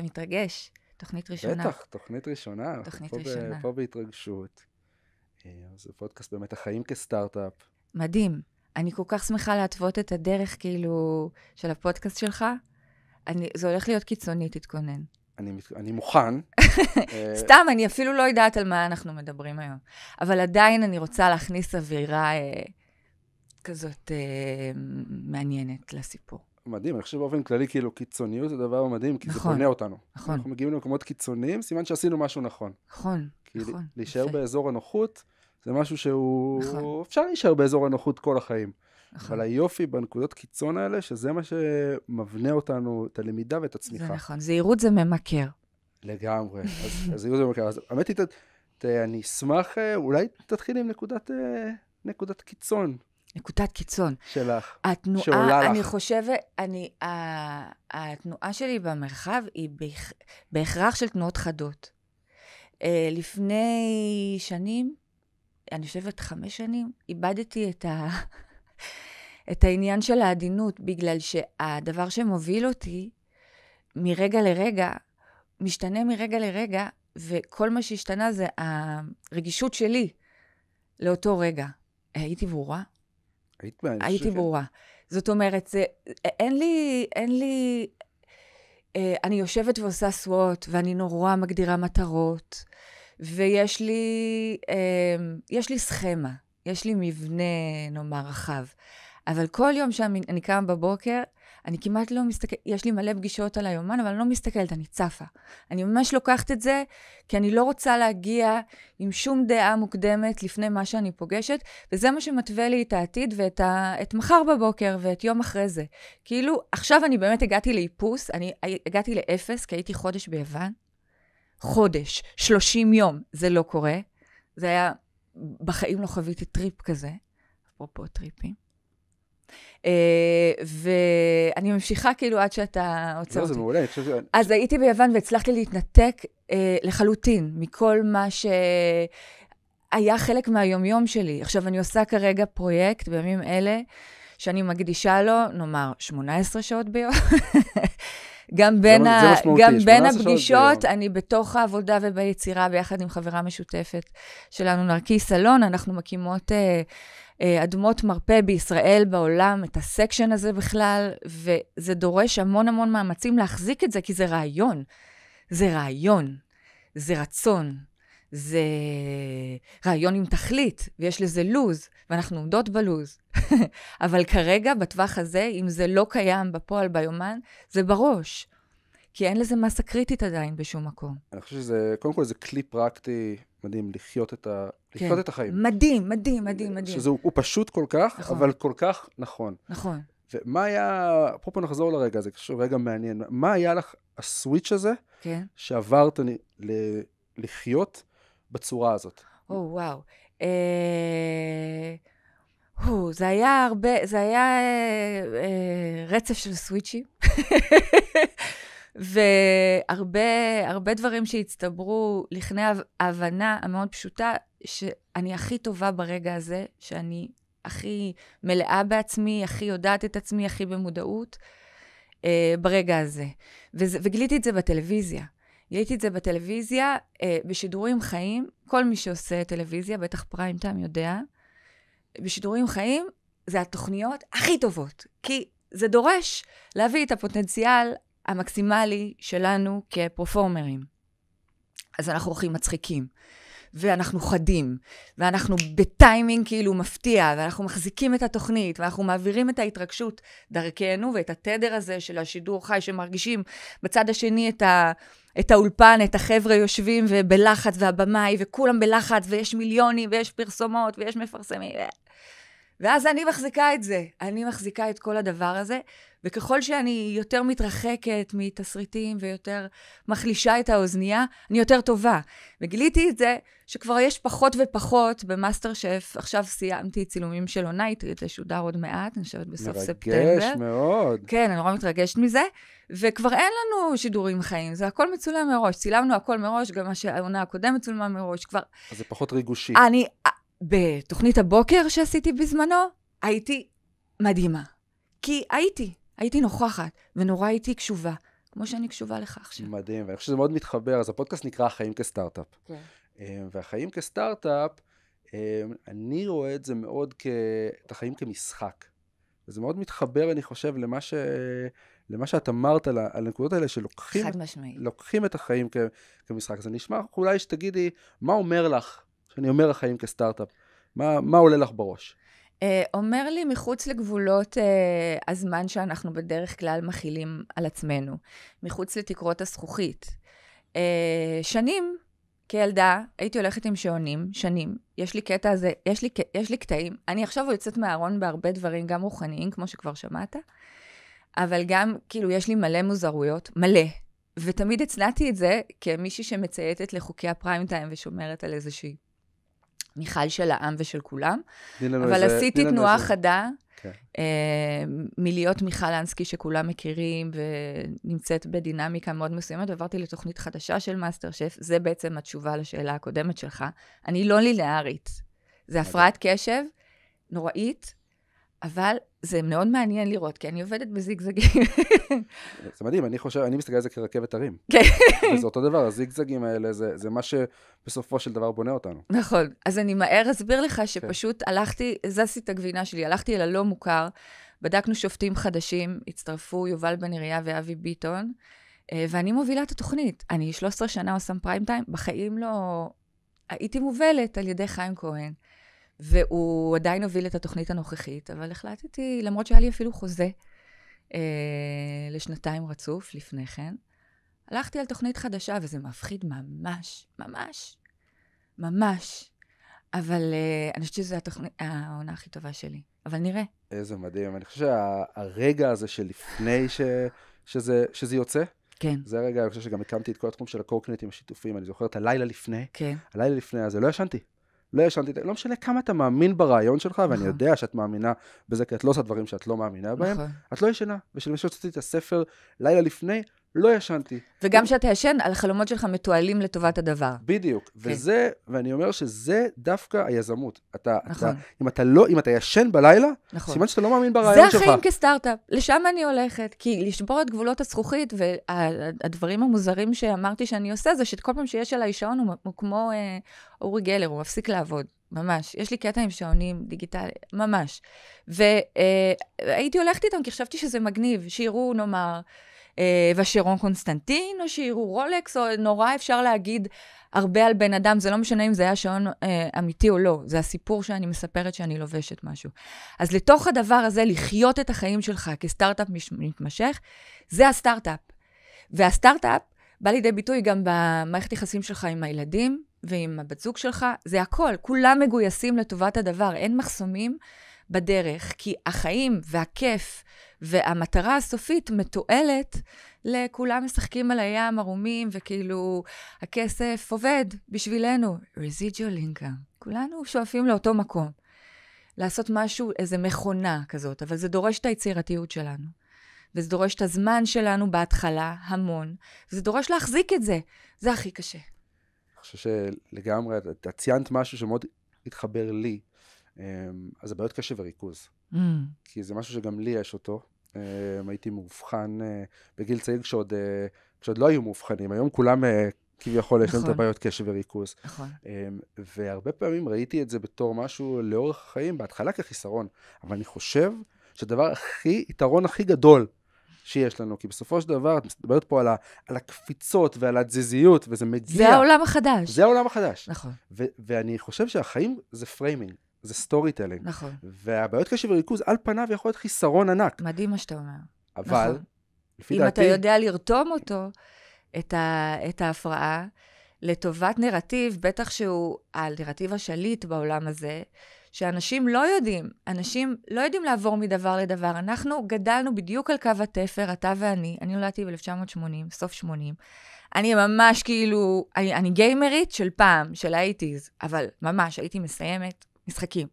אתה מתרגש. תוכנית ראשונה. בטח, תוכנית ראשונה. תוכנית ראשונה. ב, פה בהתרגשות. אה, זה פודקאסט באמת החיים כסטארט-אפ. מדהים. אני כל כך שמחה להתוות את הדרך, כאילו, של הפודקאסט שלך. אני, זה הולך להיות קיצוני, תתכונן. אני, אני מוכן. אה, סתם, אני אפילו לא יודעת על מה אנחנו מדברים היום. אבל עדיין אני רוצה להכניס אווירה אה, כזאת אה, מעניינת לסיפור. מדהים, אני חושב באופן כללי, כאילו, קיצוניות זה דבר מדהים, כי נכון, זה בונה אותנו. נכון. אנחנו מגיעים למקומות קיצוניים, סימן שעשינו משהו נכון. נכון, כי נכון. להישאר נכון. באזור הנוחות, זה משהו שהוא... נכון. אפשר להישאר באזור הנוחות כל החיים. נכון. אבל היופי בנקודות קיצון האלה, שזה מה שמבנה אותנו, את הלמידה ואת הצמיחה. זה נכון, זהירות זה ממכר. לגמרי, אז, אז זהירות זה ממכר. אז האמת היא, אני אשמח, אה, אולי תתחיל עם נקודת, אה, נקודת קיצון. נקודת קיצון. שלך, התנועה, שעולה לך. אני חושבת, אני, ה, התנועה שלי במרחב היא בהכ, בהכרח של תנועות חדות. Uh, לפני שנים, אני חושבת חמש שנים, איבדתי את, ה, את העניין של העדינות, בגלל שהדבר שמוביל אותי מרגע לרגע, משתנה מרגע לרגע, וכל מה שהשתנה זה הרגישות שלי לאותו רגע. הייתי ברורה, היית מה... הייתי ברורה. זאת אומרת, זה, אין לי, אין לי... אה, אני יושבת ועושה סוואט, ואני נורא מגדירה מטרות, ויש לי, אה, יש לי סכמה, יש לי מבנה, נאמר, רחב. אבל כל יום שאני קם בבוקר, אני כמעט לא מסתכלת, יש לי מלא פגישות על היומן, אבל אני לא מסתכלת, אני צפה. אני ממש לוקחת את זה, כי אני לא רוצה להגיע עם שום דעה מוקדמת לפני מה שאני פוגשת, וזה מה שמתווה לי את העתיד ואת ה... את מחר בבוקר ואת יום אחרי זה. כאילו, עכשיו אני באמת הגעתי לאיפוס, אני הגעתי לאפס, כי הייתי חודש ביוון. חודש, 30 יום, זה לא קורה. זה היה, בחיים לא חוויתי טריפ כזה, אפרופו טריפים. Uh, ואני ממשיכה כאילו עד שאתה עוצר לא, אותי. לא, זה מעולה, אני חושב ש... אז הייתי ביוון והצלחתי להתנתק uh, לחלוטין מכל מה שהיה חלק מהיומיום שלי. עכשיו, אני עושה כרגע פרויקט בימים אלה, שאני מקדישה לו, נאמר, 18 שעות ביום. גם בין, זה ה... זה גם בין הפגישות, אני בתוך העבודה וביצירה ביחד עם חברה משותפת שלנו, נרקיס אלון, אנחנו מקימות uh, אה, אדמות מרפא בישראל, בעולם, את הסקשן הזה בכלל, וזה דורש המון המון מאמצים להחזיק את זה, כי זה רעיון. זה רעיון, זה רצון, זה רעיון עם תכלית, ויש לזה לוז, ואנחנו עומדות בלוז. אבל כרגע, בטווח הזה, אם זה לא קיים בפועל ביומן, זה בראש. כי אין לזה מסה קריטית עדיין בשום מקום. אני חושב שזה, קודם כל זה כלי פרקטי מדהים, לחיות את, ה, כן. לחיות את החיים. מדהים, מדהים, מדהים, מדהים. שזה, הוא פשוט כל כך, נכון. אבל כל כך נכון. נכון. ומה היה, אפרופו נחזור לרגע הזה, שוב, רגע מעניין, מה היה לך הסוויץ' הזה, כן. שעברת ל, לחיות בצורה הזאת? או, וואו. אה... הו, זה היה הרבה, זה היה אה, אה, רצף של סוויצ'ים. והרבה דברים שהצטברו לכני ההבנה המאוד פשוטה, שאני הכי טובה ברגע הזה, שאני הכי מלאה בעצמי, הכי יודעת את עצמי, הכי במודעות, אה, ברגע הזה. וזה, וגיליתי את זה בטלוויזיה. גיליתי את זה בטלוויזיה, אה, בשידורים חיים, כל מי שעושה טלוויזיה, בטח פריים טיים יודע, בשידורים חיים, זה התוכניות הכי טובות. כי זה דורש להביא את הפוטנציאל המקסימלי שלנו כפרופורמרים. אז אנחנו הכי מצחיקים, ואנחנו חדים, ואנחנו בטיימינג כאילו מפתיע, ואנחנו מחזיקים את התוכנית, ואנחנו מעבירים את ההתרגשות דרכנו, ואת התדר הזה של השידור חי, שמרגישים בצד השני את, ה, את האולפן, את החבר'ה יושבים ובלחץ, והבמאי, וכולם בלחץ, ויש מיליונים, ויש פרסומות, ויש מפרסמים. ואז אני מחזיקה את זה, אני מחזיקה את כל הדבר הזה, וככל שאני יותר מתרחקת מתסריטים ויותר מחלישה את האוזנייה, אני יותר טובה. וגיליתי את זה שכבר יש פחות ופחות במאסטר שף. עכשיו סיימתי צילומים של עונה, היא תשודר עוד מעט, אני חושבת בסוף מרגש ספטמבר. מרגש מאוד. כן, אני נורא מתרגשת מזה. וכבר אין לנו שידורים חיים, זה הכל מצולם מראש. צילמנו הכל מראש, גם העונה הקודמת צולמה מראש, כבר... אז זה פחות ריגושי. אני... בתוכנית הבוקר שעשיתי בזמנו, הייתי מדהימה. כי הייתי. הייתי נוכחת, ונורא הייתי קשובה, כמו שאני קשובה לך עכשיו. מדהים, ואני חושב שזה מאוד מתחבר, אז הפודקאסט נקרא החיים כסטארט-אפ. כן. אה, והחיים כסטארט-אפ, אה, אני רואה את זה מאוד, כ... את החיים כמשחק. וזה מאוד מתחבר, אני חושב, למה, ש... למה שאת אמרת, על הנקודות האלה שלוקחים... חד משמעית. לוקחים את החיים כ... כמשחק. אז אני אשמח אולי שתגידי, מה אומר לך, שאני אומר החיים כסטארט-אפ? מה, מה עולה לך בראש? אה, אומר לי מחוץ לגבולות אה, הזמן שאנחנו בדרך כלל מכילים על עצמנו, מחוץ לתקרות הזכוכית. אה, שנים כילדה הייתי הולכת עם שעונים, שנים. יש לי קטע הזה, יש לי, יש לי קטעים. אני עכשיו יוצאת מהארון בהרבה דברים, גם רוחניים, כמו שכבר שמעת, אבל גם, כאילו, יש לי מלא מוזרויות, מלא. ותמיד הצנעתי את זה כמישהי שמצייתת לחוקי הפריים טיים ושומרת על איזושהי מיכל של העם ושל כולם. אבל איזה, עשיתי תנועה איזה. חדה. okay. כן. Uh, אה, מלהיות מיכל אנסקי שכולם מכירים ונמצאת בדינמיקה מאוד מסוימת, עברתי לתוכנית חדשה של מאסטר שף, זה בעצם התשובה לשאלה הקודמת שלך. אני לא לינארית, זה הפרעת קשב נוראית, אבל זה מאוד מעניין לראות, כי אני עובדת בזיגזגים. זה מדהים, אני חושב, אני מסתכל על זה כרכבת הרים. כן. וזה אותו דבר, הזיגזגים האלה, זה, זה מה שבסופו של דבר בונה אותנו. נכון. אז אני מהר אסביר לך כן. שפשוט כן. הלכתי, זזתי את הגבינה שלי, הלכתי אל הלא מוכר, בדקנו שופטים חדשים, הצטרפו יובל בן עירייה ואבי ביטון, אה, ואני מובילה את התוכנית. אני 13 שנה עושה פריים טיים, בחיים לא... הייתי מובלת על ידי חיים כהן. והוא עדיין הוביל את התוכנית הנוכחית, אבל החלטתי, למרות שהיה לי אפילו חוזה אה, לשנתיים רצוף לפני כן, הלכתי על תוכנית חדשה, וזה מפחיד ממש, ממש, ממש. אבל אה, אני חושבת שזו התוכנית, העונה הכי טובה שלי. אבל נראה. איזה מדהים. אני חושב שהרגע הזה שלפני ש, שזה, שזה יוצא, כן. זה הרגע, אני חושב שגם הקמתי את כל התחום של הקורקנטים השיתופיים, אני זוכר את הלילה לפני. כן. הלילה לפני הזה, לא ישנתי. לא ישנתי, לא משנה כמה אתה מאמין ברעיון שלך, ואני נכון. יודע שאת מאמינה בזה, כי את לא עושה דברים שאת לא מאמינה בהם, נכון. את לא ישנה. ושלמשל הוצאתי את הספר לילה לפני, לא ישנתי. וגם כשאתה ישן, החלומות שלך מתועלים לטובת הדבר. בדיוק. כן. וזה, ואני אומר שזה דווקא היזמות. אתה, נכון. אתה, אם אתה לא, אם אתה ישן בלילה, נכון. סימן שאתה לא מאמין ברעיון שלך. זה החיים שלך. כסטארט-אפ, לשם אני הולכת. כי לשבור את גבולות הזכוכית, והדברים המוזרים שאמרתי שאני עושה, זה שכל פעם שיש עליי שעון, הוא, הוא כמו אה, אורי גלר, הוא מפסיק לעבוד. ממש. יש לי קטע עם שעונים דיגיטליים, ממש. והייתי אה, הולכת איתם כי חשבתי שזה מגניב, שיראו, נאמר. אה, ושרון קונסטנטין, או שיראו רולקס, או נורא אפשר להגיד הרבה על בן אדם, זה לא משנה אם זה היה שעון אה, אמיתי או לא, זה הסיפור שאני מספרת שאני לובשת משהו. אז לתוך הדבר הזה, לחיות את החיים שלך כסטארט-אפ מתמשך, זה הסטארט-אפ. והסטארט-אפ בא לידי ביטוי גם במערכת יחסים שלך עם הילדים ועם הבת זוג שלך, זה הכל, כולם מגויסים לטובת הדבר, אין מחסומים. בדרך, כי החיים והכיף והמטרה הסופית מתועלת לכולם משחקים על הים ערומים, וכאילו הכסף עובד בשבילנו. residual income. כולנו שואפים לאותו מקום. לעשות משהו, איזה מכונה כזאת, אבל זה דורש את היצירתיות שלנו. וזה דורש את הזמן שלנו בהתחלה, המון, וזה דורש להחזיק את זה. זה הכי קשה. אני חושב שלגמרי, את ציינת משהו שמאוד התחבר לי, אמ, אז זה בעיות קשב וריכוז. Mm. כי זה משהו שגם לי יש אותו. אמ, הייתי מאובחן אה, בגיל צעיר כשעוד, אה, כשעוד לא היו מאובחנים. היום כולם אה, כביכול יש להם את נכון. הבעיות קשב וריכוז. נכון. אמ, והרבה פעמים ראיתי את זה בתור משהו לאורך החיים, בהתחלה כחיסרון. אבל אני חושב שהדבר הכי, יתרון הכי גדול שיש לנו, כי בסופו של דבר, את מדברת פה על, ה, על הקפיצות ועל התזיזיות, וזה מגיע... זה העולם החדש. זה העולם החדש. נכון. ואני חושב שהחיים זה פריימינג. זה סטורי טלינג. נכון. והבעיות קשב וריכוז, על פניו יכול להיות חיסרון ענק. מדהים מה שאתה אומר. אבל, נכון. לפי אם דעתי... אם אתה יודע לרתום אותו, את, ה, את ההפרעה, לטובת נרטיב, בטח שהוא הנרטיב השליט בעולם הזה, שאנשים לא יודעים, אנשים לא יודעים לעבור מדבר לדבר. אנחנו גדלנו בדיוק על קו התפר, אתה ואני, אני נולדתי ב-1980, סוף 80. אני ממש כאילו, אני, אני גיימרית של פעם, של האייטיז, אבל ממש, הייתי מסיימת משחקים.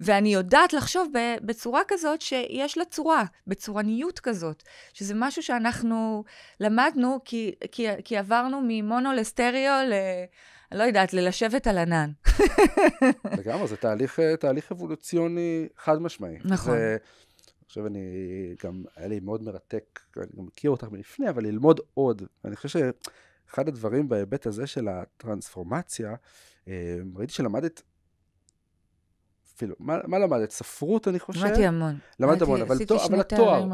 ואני יודעת לחשוב בצורה כזאת שיש לה צורה, בצורניות כזאת, שזה משהו שאנחנו למדנו כי, כי, כי עברנו ממונו לסטריאו ל... לא יודעת, ללשבת על ענן. לגמרי, זה תהליך, אה, תהליך אבולוציוני חד משמעי. נכון. זה, עכשיו אני גם, היה לי מאוד מרתק, אני גם מכיר אותך מלפני, אבל ללמוד עוד. אני חושב שאחד הדברים בהיבט הזה של הטרנספורמציה, אה, ראיתי שלמדת אפילו, מה, מה למדת? ספרות, אני חושב? למדתי המון. למדת המון, אבל, תו, אבל התואר.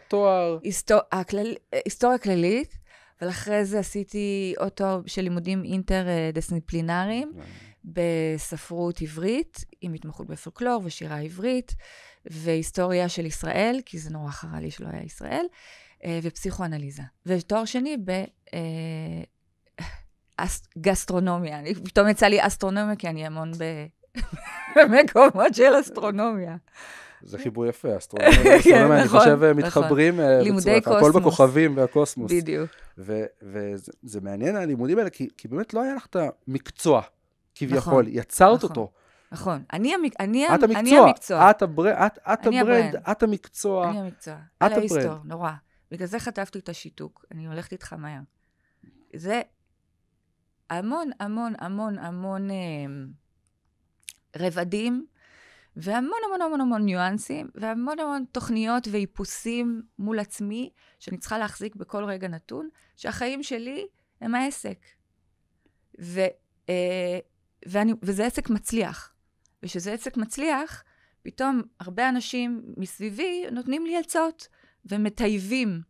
התואר... היסטור... הכלל... היסטוריה כללית, אבל אחרי זה עשיתי עוד תואר של לימודים אינטר-דיסציפלינריים, כן. בספרות עברית, עם התמחות בפולקלור ושירה עברית, והיסטוריה של ישראל, כי זה נורא חרה לי שלא היה ישראל, אה, ופסיכואנליזה. ותואר שני ב... אה, גסטרונומיה, פתאום יצא לי אסטרונומיה, כי אני המון ב... במקומות של אסטרונומיה. זה חיבור יפה, אסטרונומיה, נכון, אני חושב, אה, נכון. מתחברים אה, בצורה, הכל בכוכבים והקוסמוס. בדיוק. וזה מעניין, הלימודים האלה, כי באמת לא היה לך את המקצוע, כביכול, נכון, יצרת אותו. נכון. אני, המק... את המקצוע, את, הברנד, את המקצוע. אני המקצוע. את הברנד. נורא. בגלל זה חטפתי את השיתוק. אני הולכת איתך מהר. זה המון, המון, המון, המון... אה, רבדים, והמון המון המון המון ניואנסים, והמון המון תוכניות ואיפוסים מול עצמי, שאני צריכה להחזיק בכל רגע נתון, שהחיים שלי הם העסק. ו, אה, ואני, וזה עסק מצליח. וכשזה עסק מצליח, פתאום הרבה אנשים מסביבי נותנים לי עצות, ומטייבים.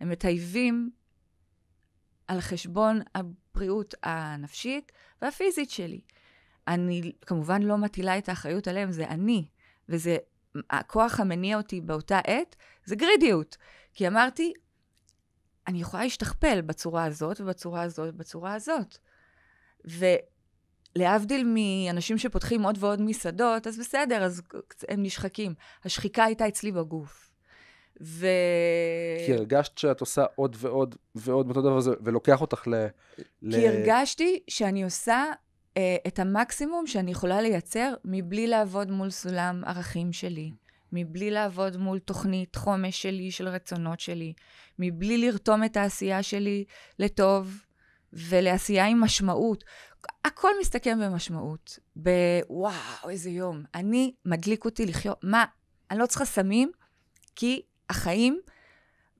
הם מטייבים על חשבון הבריאות הנפשית והפיזית שלי. אני כמובן לא מטילה את האחריות עליהם, זה אני, וזה, הכוח המניע אותי באותה עת, זה גרידיות. כי אמרתי, אני יכולה להשתכפל בצורה הזאת ובצורה הזאת ובצורה הזאת. ולהבדיל מאנשים שפותחים עוד ועוד מסעדות, אז בסדר, אז הם נשחקים. השחיקה הייתה אצלי בגוף. ו... כי הרגשת שאת עושה עוד ועוד ועוד באותו דבר הזה, ולוקח אותך ל... כי ל... הרגשתי שאני עושה אה, את המקסימום שאני יכולה לייצר מבלי לעבוד מול סולם ערכים שלי, מבלי לעבוד מול תוכנית חומש שלי, של רצונות שלי, מבלי לרתום את העשייה שלי לטוב ולעשייה עם משמעות. הכל מסתכם במשמעות, בוואו, איזה יום. אני, מדליק אותי לחיות, מה, אני לא צריכה סמים, כי החיים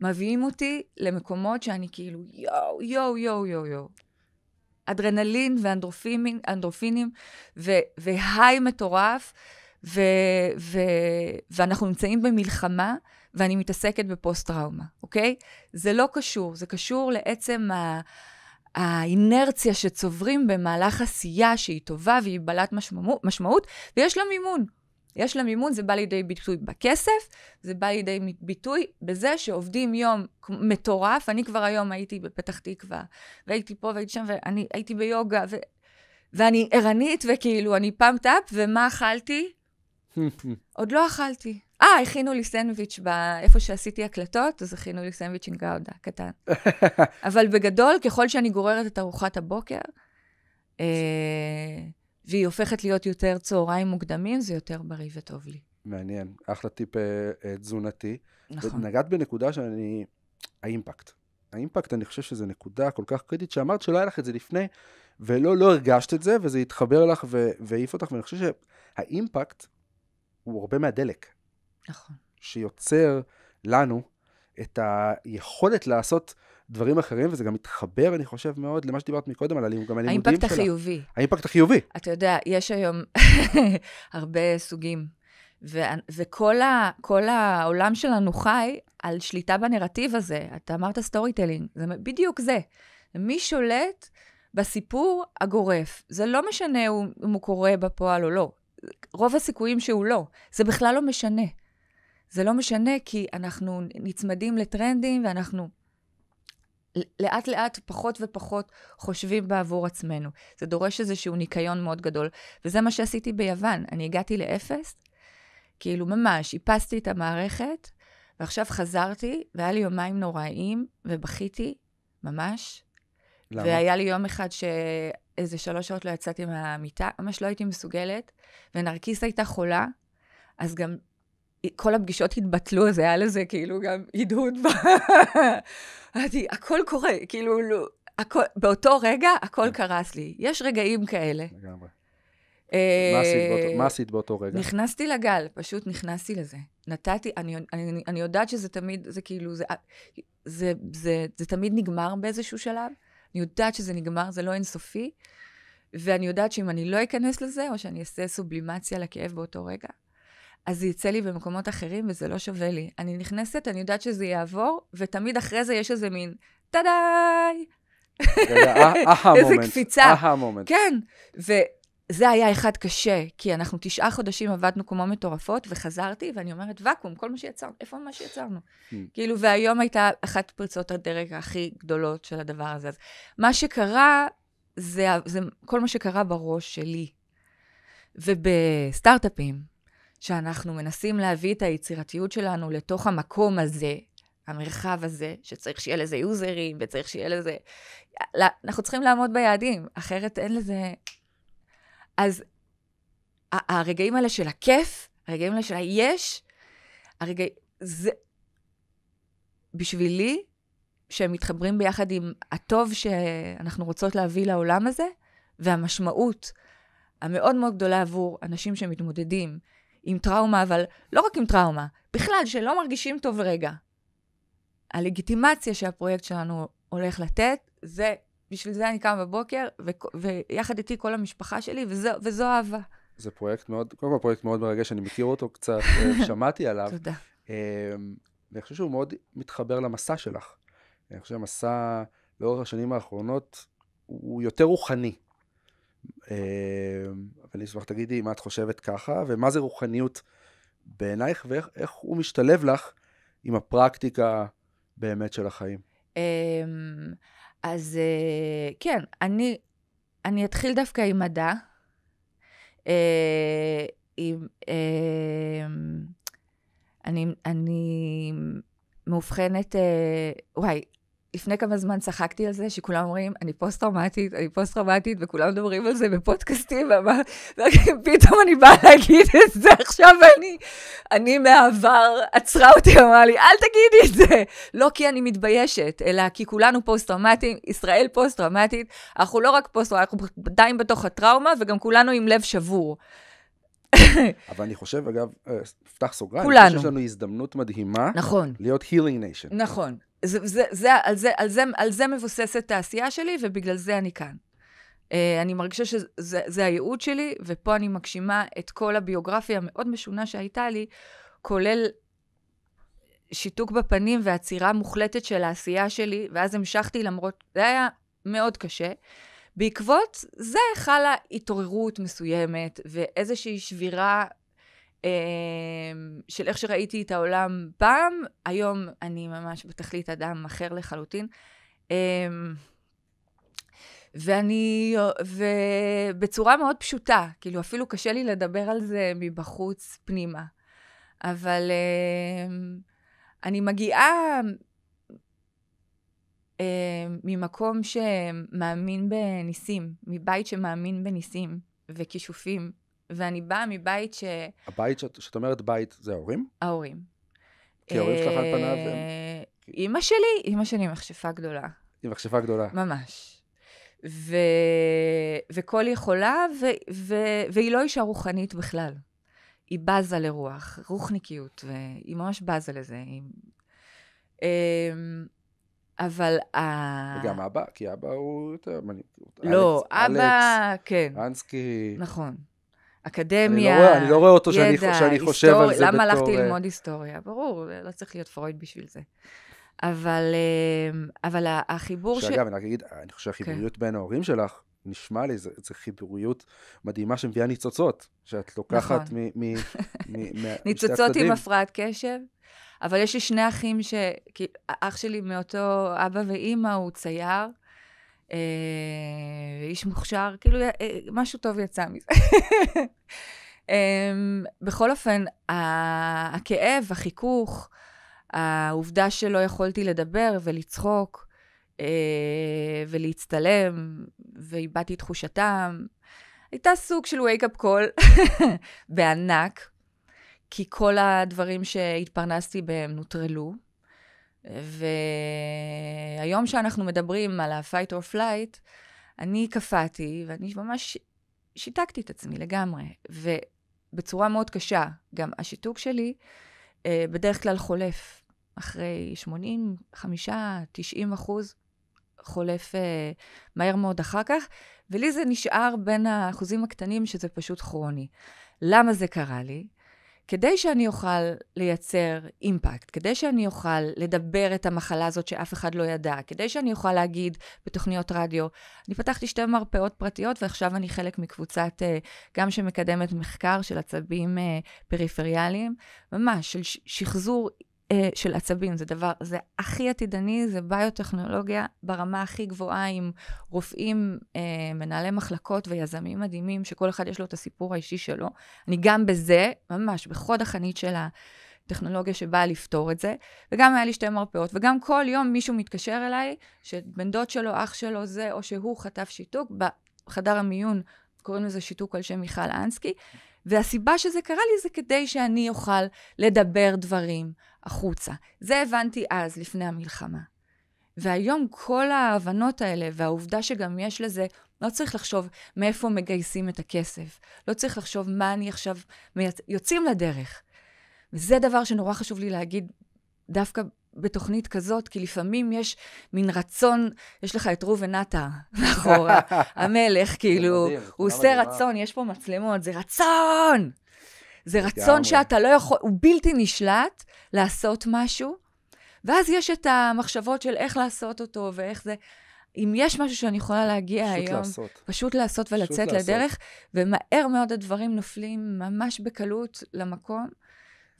מביאים אותי למקומות שאני כאילו, יואו, יואו, יואו, יואו, יואו. אדרנלין ואנדרופינים, והיי מטורף, ו, ו, ואנחנו נמצאים במלחמה, ואני מתעסקת בפוסט-טראומה, אוקיי? זה לא קשור, זה קשור לעצם ה... האינרציה שצוברים במהלך עשייה שהיא טובה והיא בעלת משמעות, משמעות ויש לה מימון. יש לה מימון, זה בא לידי ביטוי בכסף, זה בא לידי ביטוי בזה שעובדים יום מטורף. אני כבר היום הייתי בפתח תקווה, והייתי פה והייתי שם, ואני הייתי ביוגה, ו... ואני ערנית, וכאילו, אני פאמפט אפ, ומה אכלתי? עוד לא אכלתי. אה, הכינו לי סנדוויץ' באיפה שעשיתי הקלטות, אז הכינו לי סנדוויץ' עם גאודה, קטן. אבל בגדול, ככל שאני גוררת את ארוחת הבוקר, אה... והיא הופכת להיות יותר צהריים מוקדמים, זה יותר בריא וטוב לי. מעניין, אחלה טיפ אה, אה, תזונתי. נכון. נגעת בנקודה שאני... האימפקט. האימפקט, אני חושב שזו נקודה כל כך קריטית, שאמרת שלא היה לך את זה לפני, ולא לא הרגשת את זה, וזה התחבר לך והעיף אותך, ואני חושב שהאימפקט הוא הרבה מהדלק. נכון. שיוצר לנו את היכולת לעשות... דברים אחרים, וזה גם מתחבר, אני חושב, מאוד למה שדיברת מקודם, על הלימודים שלה. האימפקט החיובי. האימפקט החיובי. אתה יודע, יש היום הרבה סוגים, ו- וכל ה- העולם שלנו חי על שליטה בנרטיב הזה. אתה אמרת סטורי טלינג, זה בדיוק זה. מי שולט בסיפור הגורף. זה לא משנה אם הוא קורה בפועל או לא. רוב הסיכויים שהוא לא. זה בכלל לא משנה. זה לא משנה כי אנחנו נצמדים לטרנדים ואנחנו לאט לאט פחות ופחות חושבים בעבור עצמנו. זה דורש איזשהו ניקיון מאוד גדול, וזה מה שעשיתי ביוון. אני הגעתי לאפס, כאילו ממש, איפסתי את המערכת, ועכשיו חזרתי, והיה לי יומיים נוראיים, ובכיתי, ממש. למה? והיה לי יום אחד שאיזה שלוש שעות לא יצאתי מהמיטה, ממש לא הייתי מסוגלת, ונרקיס הייתה חולה, אז גם כל הפגישות התבטלו, אז היה לזה כאילו גם עידוד. אמרתי, הכל קורה, כאילו, לא, הכל, באותו רגע הכל כן. קרס לי. יש רגעים כאלה. אה, מה עשית באותו רגע? נכנסתי לגל, פשוט נכנסתי לזה. נתתי, אני, יודעת שזה תמיד, זה כאילו, זה תמיד נגמר באיזשהו שלב. אני יודעת שזה נגמר, זה לא אינסופי. ואני יודעת שאם אני לא אכנס לזה, או שאני אעשה סובלימציה לכאב באותו רגע, אז זה יצא לי במקומות אחרים וזה לא שווה לי. אני נכנסת, אני יודעת שזה יעבור, ותמיד אחרי זה יש איזה מין, טאדאי! אה, איזה קפיצה. אהה מומנט. כן, וזה היה אחד קשה, כי אנחנו תשעה חודשים עבדנו כמו מטורפות, וחזרתי, ואני אומרת, ואקום, כל מה שיצרנו, איפה מה שיצרנו? Hmm. כאילו, והיום הייתה אחת פריצות הדרג הכי גדולות של הדבר הזה. אז מה שקרה, זה, זה כל מה שקרה בראש שלי. ובסטארט-אפים, שאנחנו מנסים להביא את היצירתיות שלנו לתוך המקום הזה, המרחב הזה, שצריך שיהיה לזה יוזרים, וצריך שיהיה לזה... אנחנו צריכים לעמוד ביעדים, אחרת אין לזה... אז הרגעים האלה של הכיף, הרגעים האלה של היש, הרגעים... זה... בשבילי, שהם מתחברים ביחד עם הטוב שאנחנו רוצות להביא לעולם הזה, והמשמעות המאוד מאוד גדולה עבור אנשים שמתמודדים עם טראומה, אבל לא רק עם טראומה, בכלל, שלא מרגישים טוב רגע. הלגיטימציה שהפרויקט שלנו הולך לתת, זה, בשביל זה אני קמה בבוקר, ו- ויחד איתי כל המשפחה שלי, וזו, וזו אהבה. זה פרויקט מאוד, קודם כל פרויקט מאוד מרגש, אני מכיר אותו קצת, אה, שמעתי עליו. תודה. אמ, ואני חושב שהוא מאוד מתחבר למסע שלך. אני חושב שהמסע לאורך השנים האחרונות הוא יותר רוחני. אמ, אבל אני אשמח תגידי מה את חושבת ככה, ומה זה רוחניות בעינייך, ואיך הוא משתלב לך עם הפרקטיקה באמת של החיים. אמ, אז אה, כן, אני, אני אתחיל דווקא עם מדע. אה, עם, אמ, אני, אני מאובחנת, אה, וואי, לפני כמה זמן צחקתי על זה, שכולם אומרים, אני פוסט-טראומטית, אני פוסט-טראומטית, וכולם מדברים על זה בפודקאסטים, ופתאום אני באה להגיד את זה עכשיו, ואני, אני מהעבר, עצרה אותי, אמרה לי, אל תגידי את זה. לא כי אני מתביישת, אלא כי כולנו פוסט טראומטיים ישראל פוסט-טראומטית, אנחנו לא רק פוסט טראומטיים אנחנו עדיין בתוך הטראומה, וגם כולנו עם לב שבור. אבל אני חושב, אגב, אה, פתח סוגריים, כולנו. אני חושב שיש לנו הזדמנות מדהימה. נכון. להיות healing nation. נכון. זה, זה, זה, על, זה, על, זה, על זה מבוססת העשייה שלי, ובגלל זה אני כאן. Uh, אני מרגישה שזה הייעוד שלי, ופה אני מגשימה את כל הביוגרפיה המאוד משונה שהייתה לי, כולל שיתוק בפנים ועצירה מוחלטת של העשייה שלי, ואז המשכתי למרות, זה היה מאוד קשה. בעקבות זה חלה התעוררות מסוימת ואיזושהי שבירה אמ, של איך שראיתי את העולם פעם, היום אני ממש בתכלית אדם אחר לחלוטין. אמ, ואני, ובצורה מאוד פשוטה, כאילו אפילו קשה לי לדבר על זה מבחוץ פנימה. אבל אמ, אני מגיעה ממקום שמאמין בניסים, מבית שמאמין בניסים וכישופים ואני באה מבית ש... הבית, שאת, שאת אומרת בית, זה ההורים? ההורים. כי ההורים שלך על פניו הם... אה, אימא שלי, אימא שלי מכשפה גדולה. היא מכשפה גדולה. ממש. ו... וכל יכולה, ו... ו... והיא לא אישה רוחנית בכלל. היא בזה לרוח, רוחניקיות, והיא ממש בזה לזה. היא... אמ, אבל ה... וגם אבא, כי אבא הוא יותר... לא, אלכס, אבא, אלכס, כן. אנסקי. נכון. אקדמיה, אני לא רואה, אני לא רואה אותו ידע, שאני, שאני היסטור... חושב על זה בתור... למה הלכתי אה, ללמוד היסטוריה? ברור, לא צריך להיות פרויד בשביל זה. אבל, אמ, אבל החיבור שאגב, ש... שאגב, אני רק אגיד, אני חושב שהחיבוריות okay. כן. בין ההורים שלך, נשמע לי, זו חיבוריות מדהימה שמביאה ניצוצות, שאת לוקחת נכון. מ... מ, מ ניצוצות עם הפרעת קשב, אבל יש לי שני אחים ש... כי אח שלי מאותו אבא ואימא הוא צייר, אה, איש מוכשר, כאילו אה, אה, משהו טוב יצא מזה. אה, בכל אופן, הכאב, החיכוך, העובדה שלא יכולתי לדבר ולצחוק אה, ולהצטלם, ואיבדתי את תחושתם, הייתה סוג של wake-up call בענק, כי כל הדברים שהתפרנסתי בהם נוטרלו. והיום שאנחנו מדברים על ה-fight or flight, אני קפאתי, ואני ממש שיתקתי את עצמי לגמרי, ובצורה מאוד קשה. גם השיתוק שלי אה, בדרך כלל חולף, אחרי 80, 5, 90 אחוז, חולף אה, מהר מאוד אחר כך, ולי זה נשאר בין האחוזים הקטנים שזה פשוט כרוני. למה זה קרה לי? כדי שאני אוכל לייצר אימפקט, כדי שאני אוכל לדבר את המחלה הזאת שאף אחד לא ידע, כדי שאני אוכל להגיד בתוכניות רדיו, אני פתחתי שתי מרפאות פרטיות ועכשיו אני חלק מקבוצת, אה, גם שמקדמת מחקר של עצבים אה, פריפריאליים, ממש של שחזור אה, של עצבים, זה דבר, זה הכי עתידני, זה ביוטכנולוגיה ברמה הכי גבוהה עם רופאים, אה, מנהלי מחלקות ויזמים מדהימים, שכל אחד יש לו את הסיפור האישי שלו. אני גם בזה, ממש בחוד החנית של ה... טכנולוגיה שבאה לפתור את זה, וגם היה לי שתי מרפאות, וגם כל יום מישהו מתקשר אליי, שבן דוד שלו, אח שלו זה, או שהוא חטף שיתוק, בחדר המיון קוראים לזה שיתוק על שם מיכל אנסקי, והסיבה שזה קרה לי זה כדי שאני אוכל לדבר דברים החוצה. זה הבנתי אז, לפני המלחמה. והיום כל ההבנות האלה, והעובדה שגם יש לזה, לא צריך לחשוב מאיפה מגייסים את הכסף. לא צריך לחשוב מה אני עכשיו... מייצ... יוצאים לדרך. וזה דבר שנורא חשוב לי להגיד דווקא בתוכנית כזאת, כי לפעמים יש מין רצון, יש לך את ראובן עטר מאחורה, המלך, כאילו, הוא לא עושה רצון, יש פה מצלמות, זה רצון! זה רצון גמרי. שאתה לא יכול, הוא בלתי נשלט לעשות משהו, ואז יש את המחשבות של איך לעשות אותו ואיך זה. אם יש משהו שאני יכולה להגיע פשוט היום, לעשות. פשוט לעשות ולצאת פשוט לדרך, ומהר מאוד הדברים נופלים ממש בקלות למקום,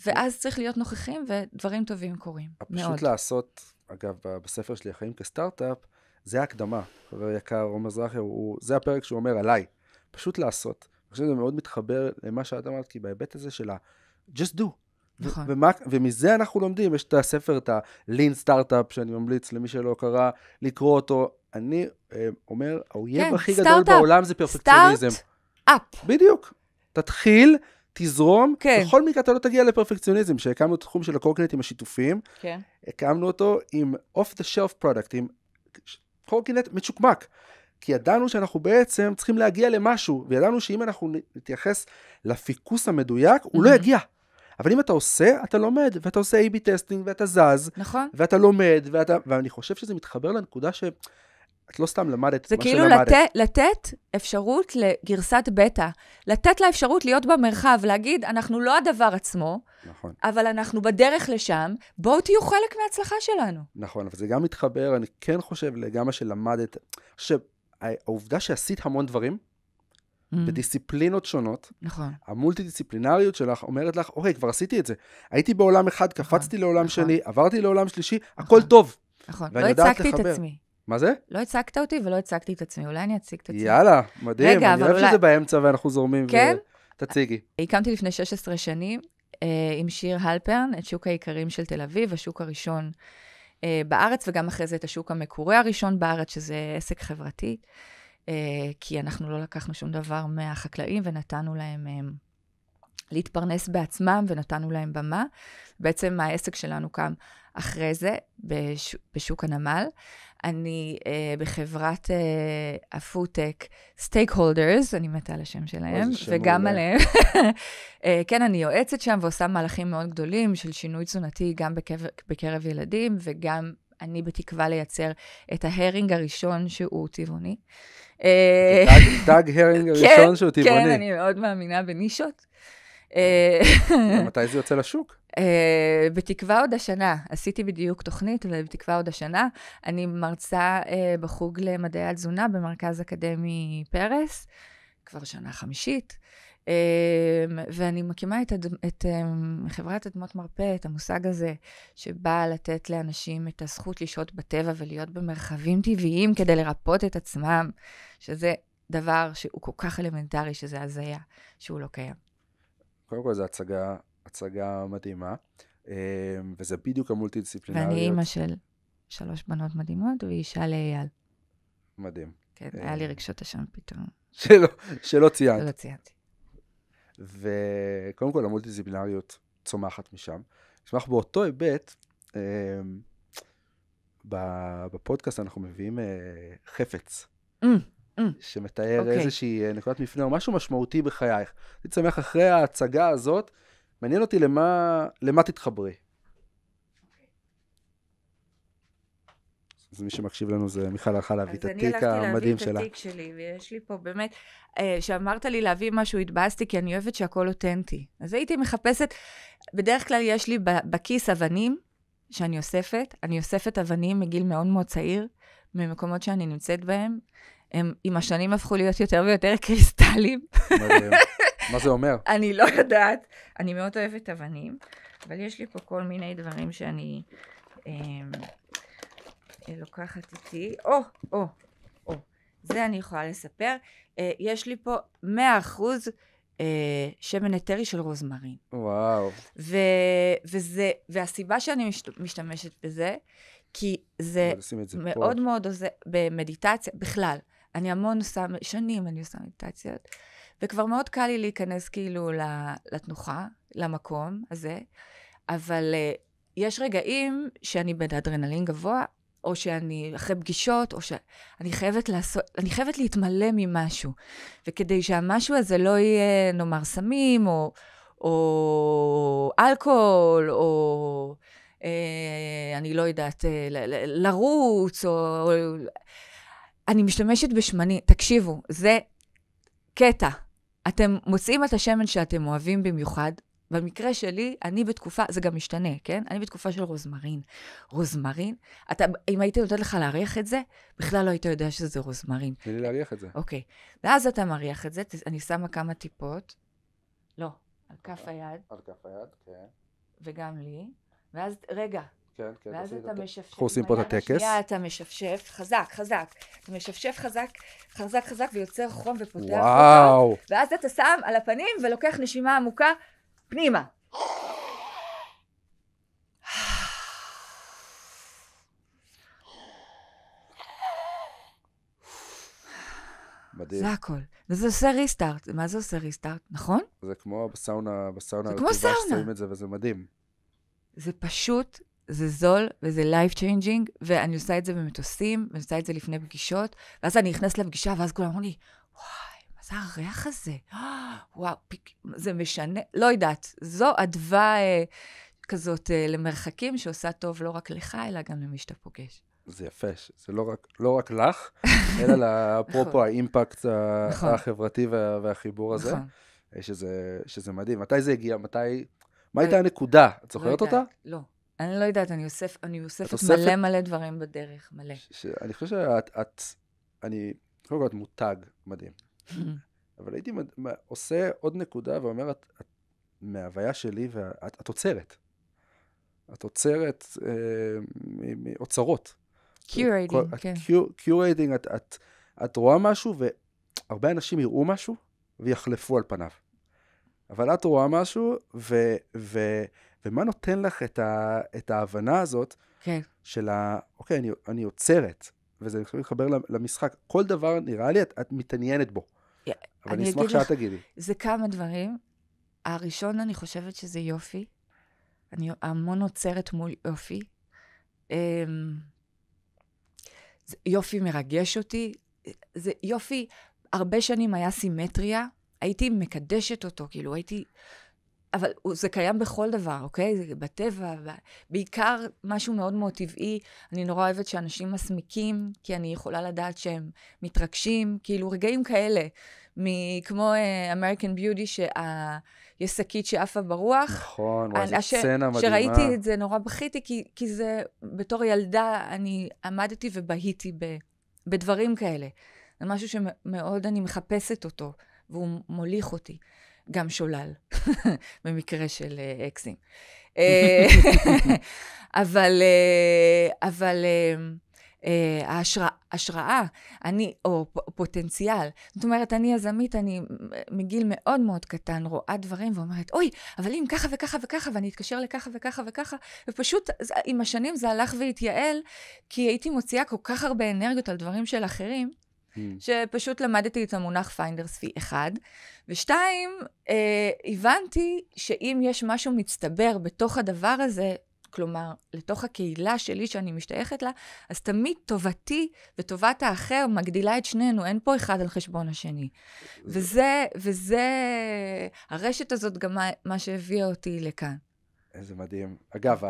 ואז צריך להיות נוכחים ודברים טובים קורים, מאוד. לעשות, אגב, בספר שלי, החיים כסטארט-אפ, זה ההקדמה. חבר יקר, רום מזרחי, זה הפרק שהוא אומר עליי, פשוט לעשות. חושב שזה מאוד מתחבר למה שאת אמרת, כי בהיבט הזה של ה... just do. נכון. ומה, ומזה אנחנו לומדים, יש את הספר, את ה-lean startup, שאני ממליץ למי שלא קרא לקרוא אותו. אני אה, אומר, האויב כן, הכי גדול בעולם זה פרפקציוניזם. סטארט-אפ. בדיוק. תתחיל, תזרום. כן. בכל מקרה אתה לא תגיע לפרפקציוניזם, כשהקמנו את התחום של הקורקינטים השיתופיים. כן. הקמנו אותו עם off the shelf product, עם קורקינט מצ'וקמק. כי ידענו שאנחנו בעצם צריכים להגיע למשהו, וידענו שאם אנחנו נתייחס לפיקוס המדויק, הוא לא mm-hmm. יגיע. אבל אם אתה עושה, אתה לומד, ואתה עושה A-B טסטינג, ואתה זז, נכון. ואתה לומד, ואתה, ואני חושב שזה מתחבר לנקודה ש... את לא סתם למדת את מה כאילו שלמדת. זה כאילו לת... לתת אפשרות לגרסת בטא. לתת לה אפשרות להיות במרחב, להגיד, אנחנו לא הדבר עצמו, נכון. אבל אנחנו בדרך לשם, בואו תהיו חלק מההצלחה שלנו. נכון, אבל זה גם מתחבר, אני כן חושב, לגמרי שלמדת. עכשיו, העובדה שעשית המון דברים, mm. בדיסציפלינות שונות, נכון. המולטי-דיסציפלינריות שלך אומרת לך, אוקיי, כבר עשיתי את זה. הייתי בעולם אחד, נכון, קפצתי נכון, לעולם נכון. שני, עברתי לעולם שלישי, נכון. הכל טוב. נכון, לא הצגתי לחבר. את עצמי. מה זה? לא הצגת אותי ולא הצגתי את עצמי, אולי אני אציג את עצמי. יאללה, מדהים, רגע, אני אוהב אולי... שזה באמצע ואנחנו זורמים. כן? ו... תציגי. הקמתי לפני 16 שנים אה, עם שיר הלפרן את שוק האיכרים של תל אביב, השוק הראשון אה, בארץ, וגם אחרי זה את השוק המקורי הראשון בארץ, שזה עסק חברתי, אה, כי אנחנו לא לקחנו שום דבר מהחקלאים ונתנו להם אה, להתפרנס בעצמם ונתנו להם במה. בעצם העסק שלנו קם אחרי זה בשוק הנמל, אני אה, בחברת אה, הפודטק, סטייק הולדרס, אני מתה על השם שלהם, וגם מעולה. עליהם. אה, כן, אני יועצת שם ועושה מהלכים מאוד גדולים של שינוי תזונתי גם בקרב, בקרב ילדים, וגם אני בתקווה לייצר את ההרינג הראשון שהוא טבעוני. אה, דאג הרינג כן, הראשון שהוא כן, טבעוני. כן, אני מאוד מאמינה בנישות. אה, מתי זה יוצא לשוק? אה, בתקווה עוד השנה. עשיתי בדיוק תוכנית, ובתקווה עוד השנה. אני מרצה אה, בחוג למדעי התזונה במרכז אקדמי פרס, כבר שנה חמישית. ואני מקימה את, הד... את חברת אדמות מרפא, את המושג הזה, שבא לתת לאנשים את הזכות לשהות בטבע ולהיות במרחבים טבעיים כדי לרפות את עצמם, שזה דבר שהוא כל כך אלמנטרי, שזה הזיה, שהוא לא קיים. קודם כל זו הצגה, הצגה מדהימה, אמ, וזה בדיוק המולטי-דיסציפלינריות. ואני אימא של שלוש בנות מדהימות ואישה לאייל. מדהים. כן, אה, היה לי רגשות אשם פתאום. שלא, שלא ציינת. שלא ציינתי. וקודם כל המולטי-דיסציפלינריות צומחת משם. נשמע לך באותו היבט, אמ, בפודקאסט אנחנו מביאים אה, חפץ. Mm. mm. שמתאר okay. אוקיי. איזושהי אה, נקודת מפנה או משהו משמעותי בחייך. אני שמח אחרי ההצגה הזאת, מעניין אותי למה, למה תתחברי. אז מי שמקשיב לנו זה מיכל הלכה להביא את התיק המדהים שלה. אז אני הלכתי להביא את התיק שלי, ויש לי פה באמת, אה, כשאמרת לי להביא משהו, התבאסתי, כי אני אוהבת שהכל אותנטי. אז הייתי מחפשת, בדרך כלל יש לי בכיס אבנים שאני אוספת, אני אוספת אבנים מגיל מאוד מאוד צעיר, ממקומות שאני נמצאת בהם, הם עם השנים הפכו להיות יותר ויותר קריסטלים. מה זה אומר? אני לא יודעת. אני מאוד אוהבת אבנים, אבל יש לי פה כל מיני דברים שאני אמ, אה, לוקחת איתי. או, או, או, זה אני יכולה לספר. אה, יש לי פה 100% אה, שמן היטרי של רוזמרין. וואו. ו, וזה, והסיבה שאני משת, משתמשת בזה, כי זה, זה מאוד פה. מאוד עוזר במדיטציה, בכלל. אני המון עושה, שנים אני עושה מדיטציות, וכבר מאוד קל לי להיכנס כאילו לתנוחה, למקום הזה, אבל uh, יש רגעים שאני באדרנלין גבוה, או שאני אחרי פגישות, או שאני חייבת לעשות, אני חייבת להתמלא ממשהו. וכדי שהמשהו הזה לא יהיה, נאמר, סמים, או, או אלכוהול, או אה, אני לא יודעת, אה, לרוץ, או... או אני משתמשת בשמנים, תקשיבו, זה קטע. אתם מוצאים את השמן שאתם אוהבים במיוחד. במקרה שלי, אני בתקופה, זה גם משתנה, כן? אני בתקופה של רוזמרין. רוזמרין, אתה, אם הייתי נותנת לך להריח את זה, בכלל לא היית יודע שזה רוזמרין. תני לי להריח את זה. אוקיי. ואז אתה מריח את זה, אני שמה כמה טיפות. לא, על כף אה, היד. על כף היד, כן. וגם לי. ואז, רגע, כן, כן. ואז אתה משפשף. אנחנו עושים פה את הטקס. שנייה, אתה משפשף חזק, חזק. אתה משפשף חזק, חזק, חזק, ויוצר חום ופותח אותו. וואו. ואז אתה שם על הפנים ולוקח נשימה עמוקה פנימה. מדהים. זה הכל. וזה עושה ריסטארט. מה זה עושה ריסטארט, נכון? זה כמו בסאונה, בסאונה. זה כמו סאונה. ששמים את זה וזה מדהים. זה פשוט זה זול וזה life changing, ואני עושה את זה במטוסים, ואני עושה את זה לפני פגישות, ואז אני נכנסת לפגישה, ואז כולם אמרו לי, וואי, מה זה הריח הזה? וואו, פיק, זה משנה, לא יודעת. זו אדווה אה, כזאת אה, למרחקים, שעושה טוב לא רק לך, אלא גם למי שאתה פוגש. זה יפה, זה לא רק, לא רק לך, אלא לאפרופו נכון. האימפקט נכון. החברתי וה, והחיבור הזה, נכון. אה, שזה, שזה מדהים. מתי זה הגיע? מתי... מה אה, הייתה הנקודה? את לא זוכרת אותה? לא. אני לא יודעת, אני, אוספת אוספת... מלא מלא דברים בדרך, מלא. ש, ש, אני חושב שאת, את, אני, קודם כל את מותג מדהים. אבל הייתי מד... עושה עוד נקודה ואומר, את, את מההוויה שלי, ואת את עוצרת. את עוצרת אה, מאוצרות. קיורייטינג, כן. קיורייטינג, את, את, את רואה משהו, והרבה אנשים יראו משהו ויחלפו על פניו. אבל את רואה משהו, ו, ו, ומה נותן לך את, ה, את ההבנה הזאת כן. של ה... אוקיי, אני, אני עוצרת, וזה מתחבר למשחק. כל דבר, נראה לי, את, את מתעניינת בו. Yeah, אבל אני, אני אשמח שאת תגידי. זה כמה דברים. הראשון, אני חושבת שזה יופי. אני המון עוצרת מול יופי. אמ, יופי מרגש אותי. זה יופי, הרבה שנים היה סימטריה, הייתי מקדשת אותו, כאילו הייתי אבל זה קיים בכל דבר, אוקיי? זה בטבע, בעיקר משהו מאוד מאוד טבעי. אני נורא אוהבת שאנשים מסמיקים, כי אני יכולה לדעת שהם מתרגשים, כאילו רגעים כאלה, כמו uh, American Beauty, שה... יש שקית שעפה ברוח. נכון, וואי, זו סצנה מדהימה. כשראיתי את זה, נורא בכיתי, כי, כי זה, בתור ילדה, אני עמדתי ובהיתי ב, בדברים כאלה. זה משהו שמאוד אני מחפשת אותו, והוא מוליך אותי. גם שולל, במקרה של אה, אקסים. אה, אבל, אה, אבל ההשראה, השראה, אני, או פוטנציאל. זאת אומרת, אני יזמית, אני מגיל מאוד מאוד קטן רואה דברים ואומרת, אוי, אבל אם ככה וככה וככה, ואני אתקשר לככה וככה וככה, ופשוט עם השנים זה הלך והתייעל, כי הייתי מוציאה כל כך הרבה אנרגיות על דברים של אחרים, mm. שפשוט למדתי את המונח פיינדרס פי אחד. ושתיים, אה, הבנתי שאם יש משהו מצטבר בתוך הדבר הזה, כלומר, לתוך הקהילה שלי שאני משתייכת לה, אז תמיד טובתי וטובת האחר מגדילה את שנינו, אין פה אחד על חשבון השני. וזה, וזה, הרשת הזאת גם מה, מה שהביאה אותי לכאן. איזה מדהים. אגב,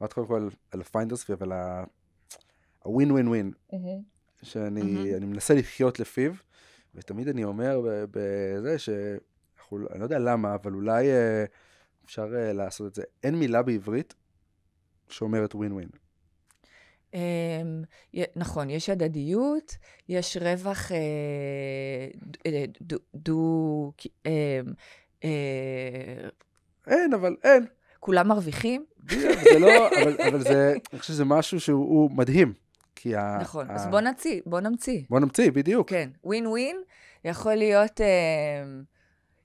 אמרת קודם כל על פיינדרס אבל הווין ווין ווין. שאני mm-hmm. מנסה לחיות לפיו, ותמיד אני אומר בזה שאנחנו, אני לא יודע למה, אבל אולי אה, אפשר אה, לעשות את זה. אין מילה בעברית שאומרת ווין ווין. Um, נכון, יש הדדיות, יש רווח uh, דו... אמ, אין, אבל אין. כולם מרוויחים? זה לא, אבל, אבל זה, אני חושב שזה משהו שהוא מדהים. כי ה... נכון, ה... אז בוא נמציא, בוא נמציא. בוא נמציא, בדיוק. כן, ווין ווין יכול להיות... אה,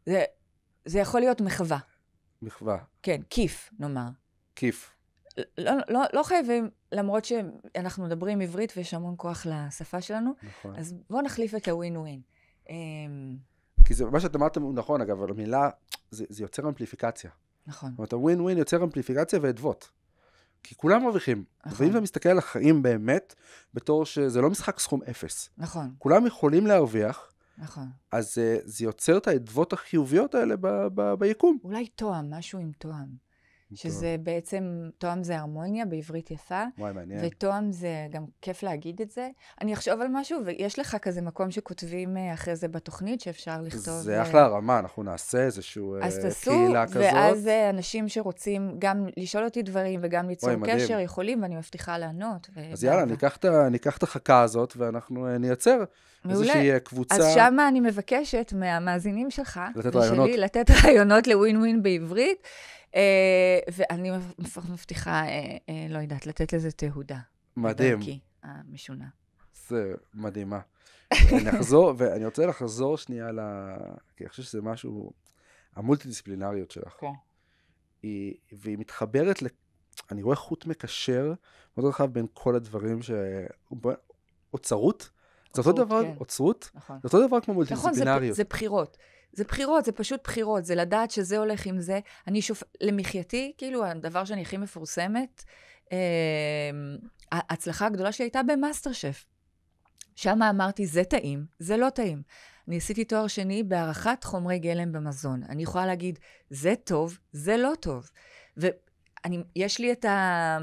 זה, זה יכול להיות מחווה. מחווה. כן, כיף, נאמר. כיף. לא, לא, לא חייבים, למרות שאנחנו מדברים עברית ויש המון כוח לשפה שלנו, נכון. אז בואו נחליף את הווין ווין. אמ, כי זה, מה שאת אמרת הוא נכון, אגב, אבל המילה, זה, זה יוצר אמפליפיקציה. נכון. זאת אומרת, הווין ווין יוצר אמפליפיקציה ואדוות. כי כולם מרוויחים. נכון. ואם אתה מסתכל על החיים באמת, בתור שזה לא משחק סכום אפס. נכון. כולם יכולים להרוויח. נכון. אז אה, זה יוצר את האדוות החיוביות האלה ב- ב- ביקום. אולי תואם, משהו עם תואם. שזה טוב. בעצם, תואם זה הרמוניה בעברית יפה. וואי, מעניין. ותואם זה, גם כיף להגיד את זה. אני אחשוב על משהו, ויש לך כזה מקום שכותבים אה, אחרי זה בתוכנית, שאפשר לכתוב... זה אה, אחלה רמה, אנחנו נעשה איזשהו אה, אז תעשו, ואז אנשים שרוצים גם לשאול אותי דברים וגם ליצור וואי, קשר, מדהים. יכולים, ואני מבטיחה לענות. ו... אז יאללה, ניקח את החכה הזאת, ואנחנו נייצר. מעולה. איזושהי קבוצה. אז שמה אני מבקשת מהמאזינים שלך, לתת ושלי, רעיונות. לתת רעיונות לווין ווין בעברית. אה, ואני מבטיחה, אה, אה, לא יודעת, לתת לזה תהודה. מדהים. בדרכי המשונה. זה מדהימה. נחזור, ואני רוצה לחזור שנייה ל... כי אני חושב שזה משהו... המולטי-דיסציפלינריות שלך. כן. היא, והיא מתחברת ל... אני רואה חוט מקשר מאוד רחב בין כל הדברים ש... אוצרות? זה אותו דבר, כן. אוצרות? נכון. זה אותו דבר כמו מולטי-דיסציפלינריות. נכון, זה, זה בחירות. זה בחירות, זה פשוט בחירות, זה לדעת שזה הולך עם זה. אני שופ... למחייתי, כאילו, הדבר שאני הכי מפורסמת, אמ, ההצלחה הגדולה שלי הייתה במאסטר שף. שם אמרתי, זה טעים, זה לא טעים. אני עשיתי תואר שני בהערכת חומרי גלם במזון. אני יכולה להגיד, זה טוב, זה לא טוב. ויש לי את ה...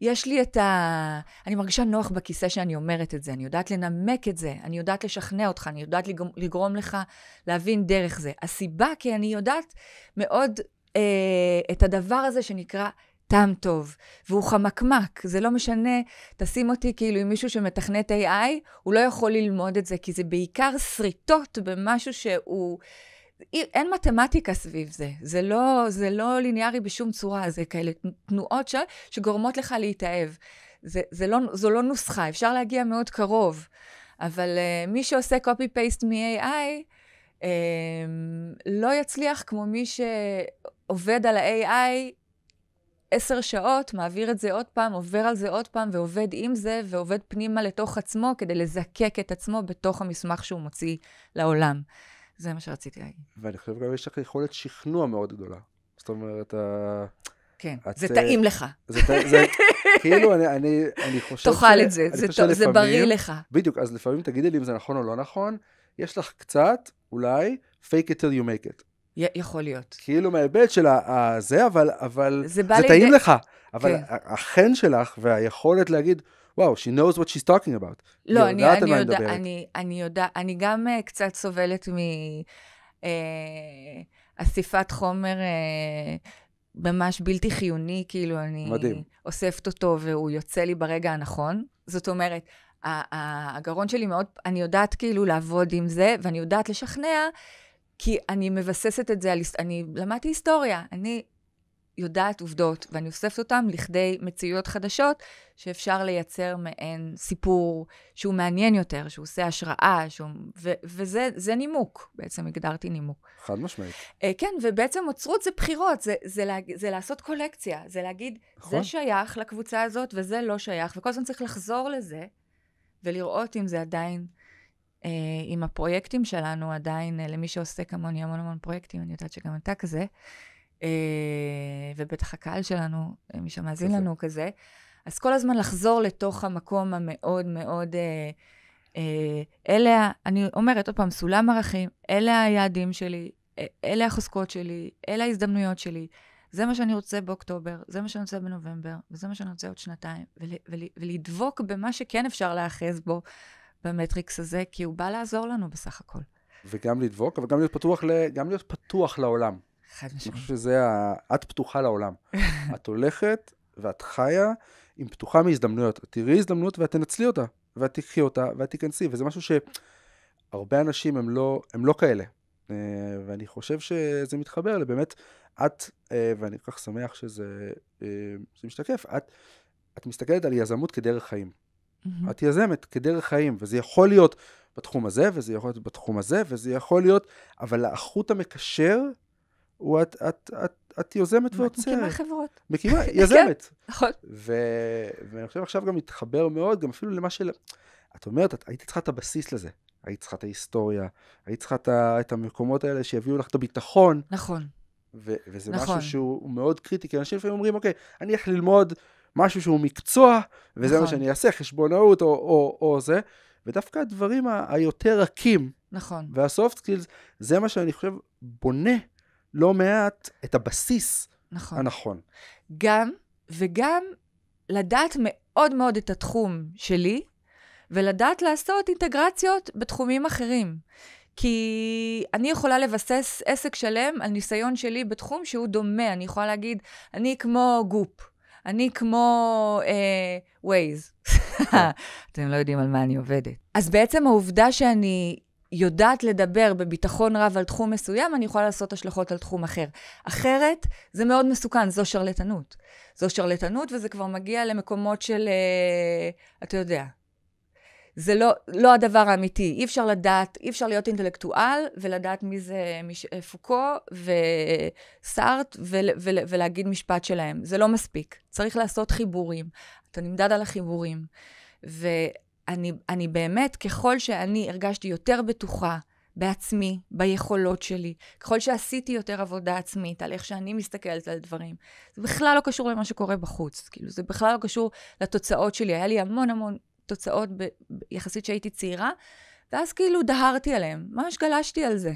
יש לי את ה... אני מרגישה נוח בכיסא שאני אומרת את זה, אני יודעת לנמק את זה, אני יודעת לשכנע אותך, אני יודעת לגרום, לך להבין דרך זה. הסיבה, כי אני יודעת מאוד אה, את הדבר הזה שנקרא טעם טוב, והוא חמקמק, זה לא משנה, תשים אותי כאילו עם מישהו שמתכנת AI, הוא לא יכול ללמוד את זה, כי זה בעיקר שריטות במשהו שהוא... אין מתמטיקה סביב זה, זה לא, זה לא ליניארי בשום צורה, זה כאלה תנועות ש... שגורמות לך להתאהב. זה, זה לא, זו לא נוסחה, אפשר להגיע מאוד קרוב, אבל uh, מי שעושה copy-paste מ-AI, um, אמ, לא יצליח כמו מי שעובד על ה-AI עשר שעות, מעביר את זה עוד פעם, עובר על זה עוד פעם, ועובד עם זה, ועובד פנימה לתוך עצמו כדי לזקק את עצמו בתוך המסמך שהוא מוציא לעולם. זה מה שרציתי להגיד. ואני חושב גם יש לך יכולת שכנוע מאוד גדולה. זאת אומרת, ה... כן, את, זה אה, טעים לך. זה, זה כאילו, אני, אני, אני חושב... תאכל ש... את זה, זה, טוב, זה בריא לך. בדיוק, אז לפעמים תגידי לי אם זה נכון או לא נכון, יש לך קצת, אולי, fake it till you make it. יכול להיות. כאילו מההיבט של הזה, אבל, אבל זה, זה טעים לך. אבל כן. החן שלך והיכולת להגיד, וואו, wow, she knows what she's talking about. לא, אני, יודעת אני, יודע, אני, אני יודעת, אני גם uh, קצת סובלת מאסיפת אה, uh, חומר uh, ממש בלתי חיוני, כאילו, אני מדהים. אוספת אותו והוא יוצא לי ברגע הנכון. זאת אומרת, הגרון שלי מאוד, אני יודעת כאילו לעבוד עם זה, ואני יודעת לשכנע, כי אני מבססת את זה על, אני למדתי היסטוריה, אני יודעת עובדות, ואני אוספת אותן לכדי מציאויות חדשות, שאפשר לייצר מעין סיפור שהוא מעניין יותר, שהוא עושה השראה, שהוא... ו- וזה נימוק, בעצם הגדרתי נימוק. חד משמעית. אה, כן, ובעצם אוצרות זה בחירות, זה, זה, לה, זה לעשות קולקציה, זה להגיד, נכון. זה שייך לקבוצה הזאת וזה לא שייך, וכל הזמן צריך לחזור לזה, ולראות אם זה עדיין... אה, עם הפרויקטים שלנו עדיין, אה, למי שעושה כמוני המון המון פרויקטים, אני יודעת שגם אתה כזה, אה, ובטח הקהל שלנו, אה, מי שמאזין לנו כזה, אז כל הזמן לחזור לתוך המקום המאוד מאוד... אה, אה, אלה, אני אומרת עוד פעם, סולם ערכים, אלה היעדים שלי, אה, אלה החוזקות שלי, אלה ההזדמנויות שלי. זה מה שאני רוצה באוקטובר, זה מה שאני רוצה בנובמבר, וזה מה שאני רוצה עוד שנתיים. ולדבוק במה שכן אפשר להאחז בו במטריקס הזה, כי הוא בא לעזור לנו בסך הכל. וגם לדבוק, אבל גם להיות פתוח, ל, גם להיות פתוח לעולם. חד כאילו משמעית. אני חושב שזה, ה... את פתוחה לעולם. את הולכת ואת חיה עם פתוחה מהזדמנויות. תראי הזדמנות ואת תנצלי אותה, ואת תיקחי אותה, ואת תיכנסי, וזה משהו שהרבה אנשים הם לא, הם לא כאלה. אה, ואני חושב שזה מתחבר לבאמת, את, אה, ואני כל כך שמח שזה אה, משתקף, את, את מסתכלת על יזמות כדרך חיים. Mm-hmm. את יזמת כדרך חיים, וזה יכול להיות בתחום הזה, וזה יכול להיות בתחום הזה, וזה יכול להיות, אבל החוט המקשר הוא את, את, את, את יוזמת ועוצרת. מקימה חברות. מקימה, כן, יזמת. נכון. ואני חושב עכשיו גם מתחבר מאוד, גם אפילו למה של... את אומרת, את היית צריכה את הבסיס לזה. היית צריכה את ההיסטוריה, היית צריכה את, את המקומות האלה שיביאו לך את הביטחון. נכון. ו- וזה נכון. משהו שהוא מאוד קריטי, כי אנשים לפעמים אומרים, אוקיי, אני הולך ללמוד משהו שהוא מקצוע, וזה נכון. מה שאני אעשה, חשבונאות או, או, או זה, ודווקא הדברים ה- היותר רכים, נכון. והסופט סקילס, זה מה שאני חושב בונה לא מעט את הבסיס נכון. הנכון. גם, וגם לדעת מאוד מאוד את התחום שלי, ולדעת לעשות אינטגרציות בתחומים אחרים. כי אני יכולה לבסס עסק שלם על ניסיון שלי בתחום שהוא דומה. אני יכולה להגיד, אני כמו גופ, אני כמו אה, Waze. כן. אתם לא יודעים על מה אני עובדת. אז בעצם העובדה שאני יודעת לדבר בביטחון רב על תחום מסוים, אני יכולה לעשות השלכות על תחום אחר. אחרת, זה מאוד מסוכן, זו שרלטנות. זו שרלטנות, וזה כבר מגיע למקומות של, אה, אתה יודע, זה לא, לא הדבר האמיתי. אי אפשר לדעת, אי אפשר להיות אינטלקטואל ולדעת מי זה מש, אה, פוקו וסארט ול, ול, ולהגיד משפט שלהם. זה לא מספיק. צריך לעשות חיבורים. אתה נמדד על החיבורים. ו... אני, אני באמת, ככל שאני הרגשתי יותר בטוחה בעצמי, ביכולות שלי, ככל שעשיתי יותר עבודה עצמית על איך שאני מסתכלת על דברים, זה בכלל לא קשור למה שקורה בחוץ. כאילו, זה בכלל לא קשור לתוצאות שלי. היה לי המון המון תוצאות ב, ב, יחסית כשהייתי צעירה, ואז כאילו דהרתי עליהן, ממש גלשתי על זה.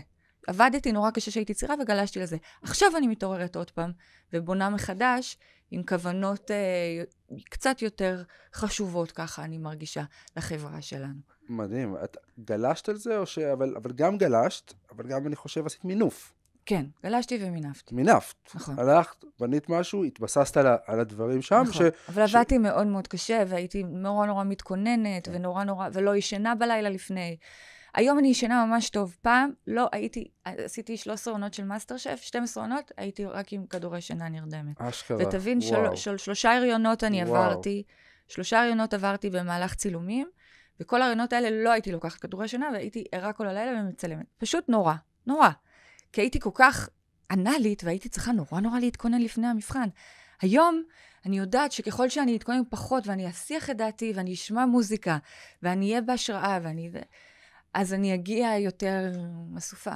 עבדתי נורא קשה כשהייתי צעירה וגלשתי על זה. עכשיו אני מתעוררת עוד פעם ובונה מחדש עם כוונות אה, קצת יותר חשובות, ככה אני מרגישה, לחברה שלנו. מדהים. את גלשת על זה, או ש... אבל, אבל גם גלשת, אבל גם, אני חושב, עשית מינוף. כן, גלשתי ומינפתי. מינפת. נכון. הלכת, בנית משהו, התבססת על, על הדברים שם. נכון, ש... אבל ש... עבדתי מאוד מאוד קשה, והייתי נורא נורא מתכוננת, כן. ונורא נורא, ולא ישנה בלילה לפני. היום אני ישנה ממש טוב. פעם לא הייתי, עשיתי 13 עונות של מאסטר שף, 12 עונות, הייתי רק עם כדורי שינה נרדמת. אשכרה, וואו. ותבין, של, של, שלושה הריונות אני וואו. עברתי, שלושה הריונות עברתי במהלך צילומים, וכל הריונות האלה לא הייתי לוקחת כדורי שינה, והייתי ערה כל הלילה ומצלמת. פשוט נורא, נורא. כי הייתי כל כך אנאלית, והייתי צריכה נורא נורא להתכונן לפני המבחן. היום אני יודעת שככל שאני אתכונן פחות, ואני אסיח את דעתי, ואני אשמע מוזיקה, ואני אהיה בהשראה, ואני... אז אני אגיע יותר אסופה.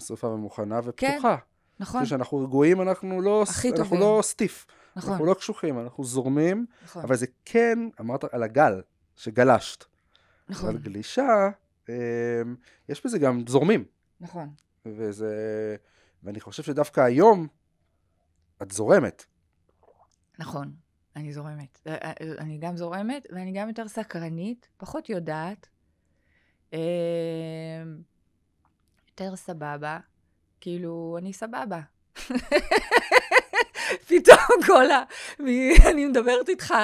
אסופה ומוכנה כן, ופתוחה. כן, נכון. כשאנחנו רגועים, אנחנו לא, הכי אנחנו טובים. לא סטיף. נכון. אנחנו לא קשוחים, אנחנו זורמים, נכון. אבל זה כן, אמרת על הגל, שגלשת. נכון. על גלישה, אמ, יש בזה גם זורמים. נכון. וזה... ואני חושב שדווקא היום את זורמת. נכון, אני זורמת. אה, אה, אני גם זורמת, ואני גם יותר סקרנית, פחות יודעת, אמ, יותר סבבה, כאילו, אני סבבה. פתאום כל ה... אני מדברת איתך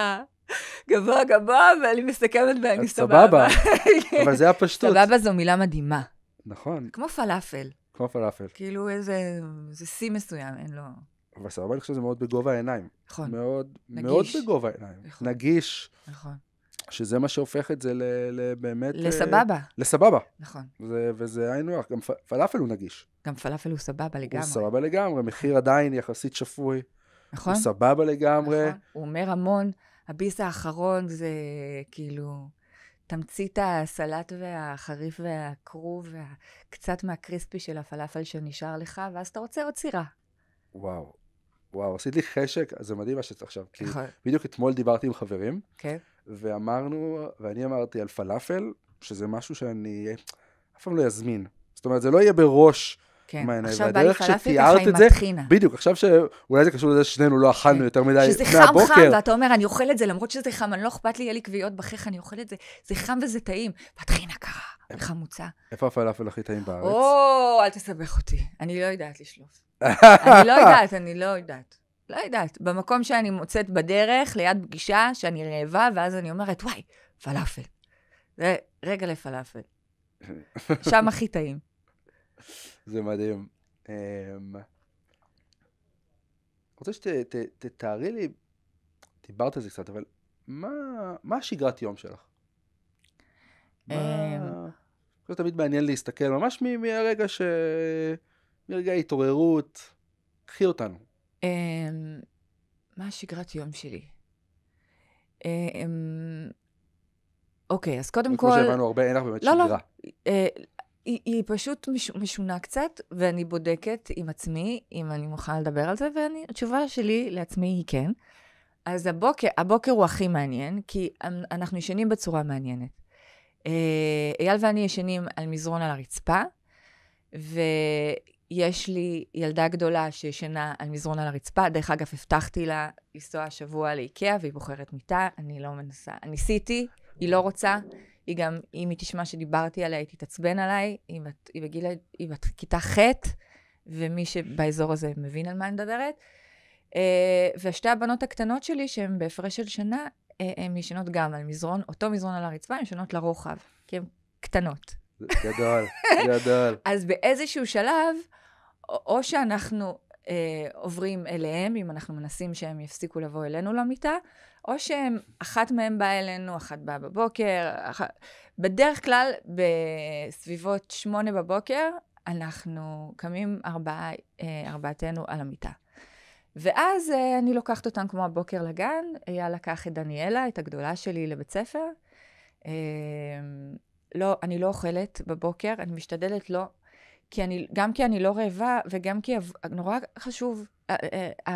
גבוה גבוה, ואני מסכמת ב"אני סבבה". אבל זה הפשטות. סבבה זו מילה מדהימה. נכון. כמו פלאפל. כמו פלאפל. כאילו איזה שיא מסוים, אין לו... אבל סבבה, אני חושב שזה מאוד בגובה העיניים. נכון. מאוד, נגיש. מאוד בגובה העיניים. נכון. נגיש. נכון. שזה מה שהופך את זה לבאמת... אה, לסבבה. לסבבה. נכון. זה, וזה היינו הך, גם פלאפל הוא נגיש. גם פלאפל הוא סבבה לגמרי. הוא סבבה לגמרי, מחיר עדיין יחסית שפוי. נכון. הוא סבבה לגמרי. נכון. הוא אומר המון, הביס האחרון זה כאילו תמצית הסלט והחריף והכרוב קצת מהקריספי של הפלאפל שנשאר לך, ואז אתה רוצה עוד סירה. וואו, וואו, עשית לי חשק, זה מדהים מה שאתה עכשיו. כי נכון. בדיוק אתמול דיברתי עם חברים. כן. Okay. ואמרנו, ואני אמרתי על פלאפל, שזה משהו שאני אף פעם לא יזמין. זאת אומרת, זה לא יהיה בראש כן. מעייני, עכשיו בא לי פלאפל ככה מטחינה. בדיוק, עכשיו שאולי זה קשור לזה ששנינו לא אכלנו כן. יותר מדי שזה מהבוקר. שזה חם חם, ואתה אומר, אני אוכל את זה, למרות שזה חם, אני לא אכפת לי, יהיה לי כוויות בחיך, אני אוכל את זה, זה חם וזה טעים. מטחינה קרה, איך, חמוצה. איפה הפלאפל הכי טעים בארץ? או, אל תסבך אותי, אני לא יודעת לשלוף. אני לא יודעת, אני לא יודעת. לא יודעת, במקום שאני מוצאת בדרך, ליד פגישה, שאני רעבה, ואז אני אומרת, וואי, פלאפל. זה רגע לפלאפל. שם הכי טעים. זה מדהים. אמ, רוצה שתתארי לי, דיברת על זה קצת, אבל מה, מה השגרת יום שלך? מה... זה אמ. תמיד מעניין להסתכל ממש מהרגע ש... מרגע ההתעוררות, קחי אותנו. Um, מה השגרת יום שלי? אמ, אוקיי, um, okay, אז קודם כל... כמו שהבנו הרבה, אין לך באמת לא, לא. שגרה. לא, לא. היא, היא פשוט מש, משונה קצת, ואני בודקת עם עצמי אם אני מוכנה לדבר על זה, והתשובה שלי לעצמי היא כן. אז הבוקר, הבוקר הוא הכי מעניין, כי אמ, אנחנו ישנים בצורה מעניינת. אה, אייל ואני ישנים על מזרון על הרצפה, ו... יש לי ילדה גדולה שישנה על מזרון על הרצפה. דרך אגב, הבטחתי לה לנסוע השבוע לאיקאה, והיא בוחרת מיטה, אני לא מנסה. ניסיתי, היא לא רוצה. היא גם, אם היא תשמע שדיברתי עליה, היא תתעצבן עליי. היא, בגיל, היא בת כיתה ח', ומי שבאזור הזה מבין על מה אני מדברת. אה, ושתי הבנות הקטנות שלי, שהן בהפרש של שנה, אה, הן ישנות גם על מזרון, אותו מזרון על הרצפה, הן ישנות לרוחב, כי הן קטנות. גדול, גדול. אז באיזשהו שלב, או שאנחנו אה, עוברים אליהם, אם אנחנו מנסים שהם יפסיקו לבוא אלינו למיטה, או שהם, אחת מהם באה אלינו, אחת באה בבוקר, אח... בדרך כלל בסביבות שמונה בבוקר, אנחנו קמים ארבעה, אה, ארבעתנו על המיטה. ואז אה, אני לוקחת אותם כמו הבוקר לגן, אייל לקח את דניאלה, את הגדולה שלי, לבית ספר. אה, לא, אני לא אוכלת בבוקר, אני משתדלת לא, כי אני, גם כי אני לא רעבה וגם כי נורא חשוב, הארוחת אה,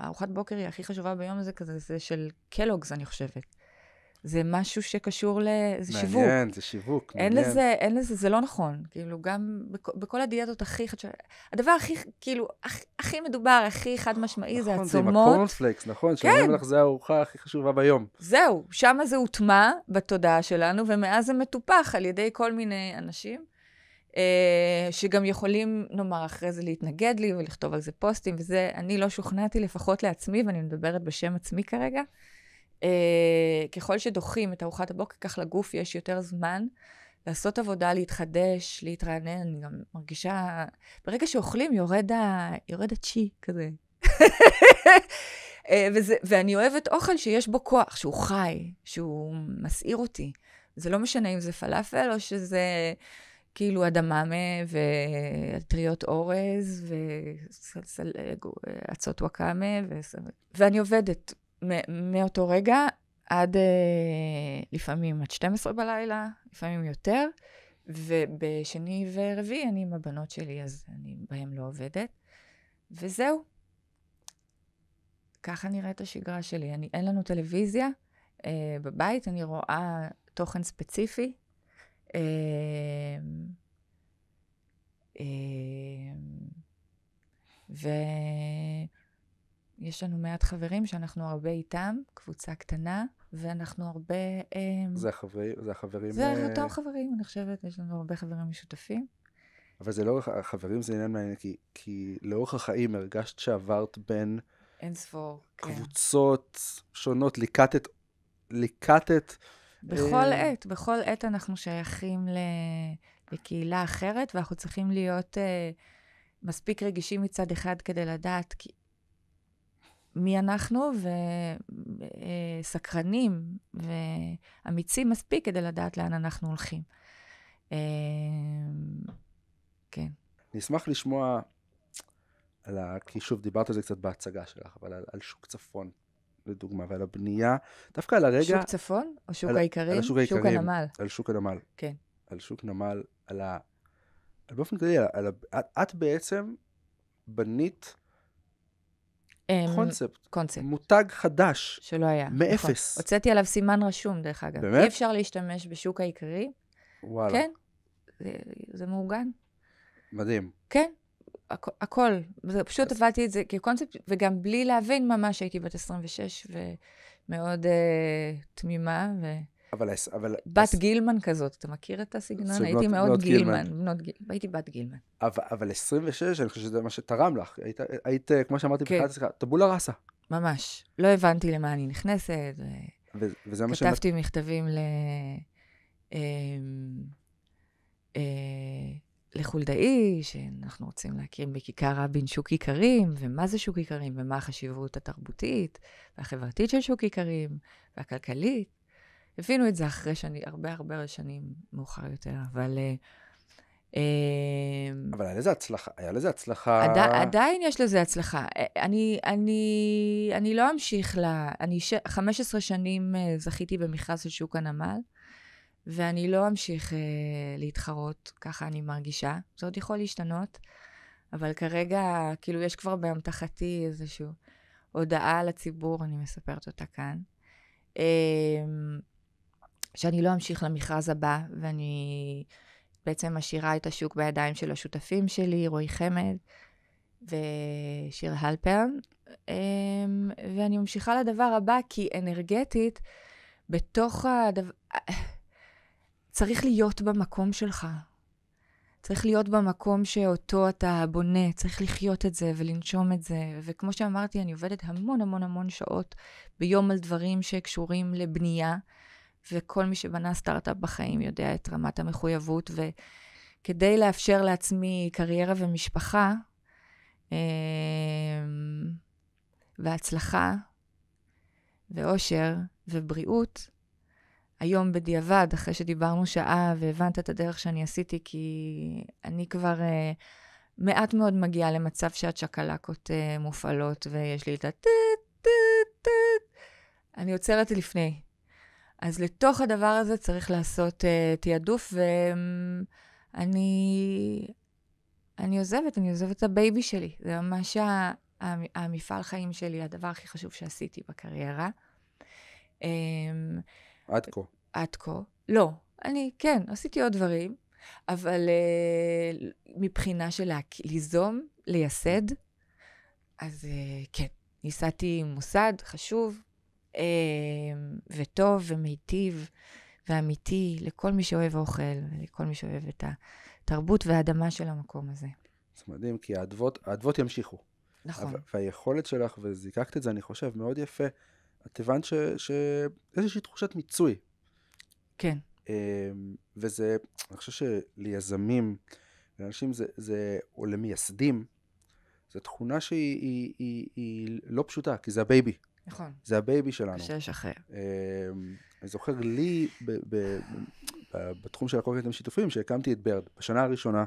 אה, אה, בוקר היא הכי חשובה ביום הזה כזה, זה של קלוגס, אני חושבת. זה משהו שקשור ל... לשיווק. מעניין, זה שיווק, אין לזה, אין לזה, זה לא נכון. כאילו, גם בכ, בכל הדיאטות הכי חדשות... הדבר הכי, כאילו, הכי, הכי מדובר, הכי חד משמעי, נכון, זה עצומות. נכון, זה עם הקורנפלקס, נכון? כן. שאומרים לך, זה הארוחה הכי חשובה ביום. זהו, שם זה הוטמע בתודעה שלנו, ומאז זה מטופח על ידי כל מיני אנשים, אה, שגם יכולים, נאמר, אחרי זה להתנגד לי ולכתוב על זה פוסטים, וזה, אני לא שוכנעתי לפחות לעצמי, ואני מדברת בשם עצמי כרגע. אה, ככל שדוחים את ארוחת הבוקר, כך לגוף יש יותר זמן לעשות עבודה, להתחדש, להתרענן. אני גם מרגישה... ברגע שאוכלים, יורד, ה... יורד הצ'י כזה. אה, וזה, ואני אוהבת אוכל שיש בו כוח, שהוא חי, שהוא מסעיר אותי. זה לא משנה אם זה פלאפל או שזה כאילו אדממה וטריות אורז ועצות אה, אה, וואקמה. ו... ואני עובדת מאותו רגע עד אה, לפעמים עד 12 בלילה, לפעמים יותר, ובשני ורביעי אני עם הבנות שלי, אז אני בהן לא עובדת, וזהו. ככה נראית השגרה שלי. אני, אין לנו טלוויזיה אה, בבית, אני רואה תוכן ספציפי. אה, אה, ו... יש לנו מעט חברים שאנחנו הרבה איתם, קבוצה קטנה, ואנחנו הרבה... אמ, זה, החברי, זה החברים... זה uh... אה, אותם חברים, אני חושבת, יש לנו הרבה חברים משותפים. אבל זה לא, החברים זה עניין מעניין, כי, כי לאורך החיים הרגשת שעברת בין... אין ספור, כן. קבוצות שונות, ליקטת... ליקטת... בכל uh... עת, בכל עת אנחנו שייכים ל... לקהילה אחרת, ואנחנו צריכים להיות uh, מספיק רגישים מצד אחד כדי לדעת מי אנחנו, וסקרנים אה, ואמיצים מספיק כדי לדעת לאן אנחנו הולכים. אה, כן. נשמח לשמוע על ה... כי שוב, דיברת על זה קצת בהצגה שלך, אבל על, על שוק צפון, לדוגמה, ועל הבנייה, דווקא על הרגע... שוק צפון או שוק על, האיכרים? על השוק האיכרים. שוק הנמל. על שוק הנמל. כן. על שוק נמל, על ה... באופן כללי, על, על, את בעצם בנית... אמ, קונספט. קונספט. מותג חדש. שלא היה. מאפס. נכון. הוצאתי עליו סימן רשום, דרך אגב. באמת? אי אפשר להשתמש בשוק העיקרי. וואלה. כן, זה, זה מעוגן. מדהים. כן, הכ- הכל. זה, פשוט אז... עבדתי את זה כקונספט, וגם בלי להבין ממש, הייתי בת 26 ומאוד uh, תמימה. ו... אבל... אבל בת אז... גילמן כזאת, אתה מכיר את הסגנון? הייתי מאוד גילמן. גילמן. בנות גיל... הייתי בת גילמן. אבל, אבל 26, אני חושב שזה מה שתרם לך. היית, היית אה, כמו שאמרתי כן. בחיית השיחה, טבולה ראסה. ממש. לא הבנתי למה אני נכנסת. ו... ו... וזה מה ש... כתבתי שמת... מכתבים ל... אה, אה, לחולדאי, שאנחנו רוצים להכיר בכיכר רבין שוק איכרים, ומה זה שוק איכרים, ומה החשיבות התרבותית והחברתית של שוק איכרים, והכלכלית. הבינו את זה אחרי שאני, הרבה הרבה שנים מאוחר יותר, אבל... אה, אמ, אבל היה לזה הצלחה, היה לזה הצלחה... עדיין יש לזה הצלחה. אה, אני, אני, אני לא אמשיך ל... אני 15 שנים אה, זכיתי במכרז של שוק הנמל, ואני לא אמשיך להתחרות, ככה אני מרגישה. זה עוד יכול להשתנות, אבל כרגע, כאילו, יש כבר באמתחתי איזושהי הודעה לציבור, אני מספרת אותה כאן. אמ, שאני לא אמשיך למכרז הבא, ואני בעצם משאירה את השוק בידיים של השותפים שלי, רועי חמד ושיר הלפרן, אמ, ואני ממשיכה לדבר הבא, כי אנרגטית, בתוך הדבר... צריך להיות במקום שלך. צריך להיות במקום שאותו אתה בונה, צריך לחיות את זה ולנשום את זה. וכמו שאמרתי, אני עובדת המון המון המון שעות ביום על דברים שקשורים לבנייה. וכל מי שבנה סטארט-אפ בחיים יודע את רמת המחויבות, וכדי לאפשר לעצמי קריירה ומשפחה, אמ, והצלחה, ואושר, ובריאות, היום בדיעבד, אחרי שדיברנו שעה והבנת את הדרך שאני עשיתי, כי אני כבר אה, מעט מאוד מגיעה למצב שהצ'קלקות אה, מופעלות, ויש לי את ה... אני עוצרת לפני, אז לתוך הדבר הזה צריך לעשות uh, תעדוף, ואני אני עוזבת, אני עוזבת את הבייבי שלי. זה ממש ה, המפעל חיים שלי, הדבר הכי חשוב שעשיתי בקריירה. Um, עד כה. עד כה. לא, אני, כן, עשיתי עוד דברים, אבל uh, מבחינה של ליזום, לייסד, אז uh, כן, ייסדתי מוסד חשוב, אמ, וטוב ומיטיב ואמיתי לכל מי שאוהב אוכל לכל מי שאוהב את התרבות והאדמה של המקום הזה. זה מדהים, כי האדוות, האדוות ימשיכו. נכון. והיכולת שלך, וזיקקת את זה, אני חושב, מאוד יפה. את הבנת שאיזושהי תחושת מיצוי. כן. אמ, וזה, אני חושב שליזמים, לאנשים זה, זה, או למייסדים, זו תכונה שהיא היא, היא, היא לא פשוטה, כי זה הבייבי. נכון. זה הבייבי שלנו. קשה לשחרר. אמ, אני זוכר לי, בתחום של הקורקטים שיתופיים, שהקמתי את ברד, בשנה הראשונה,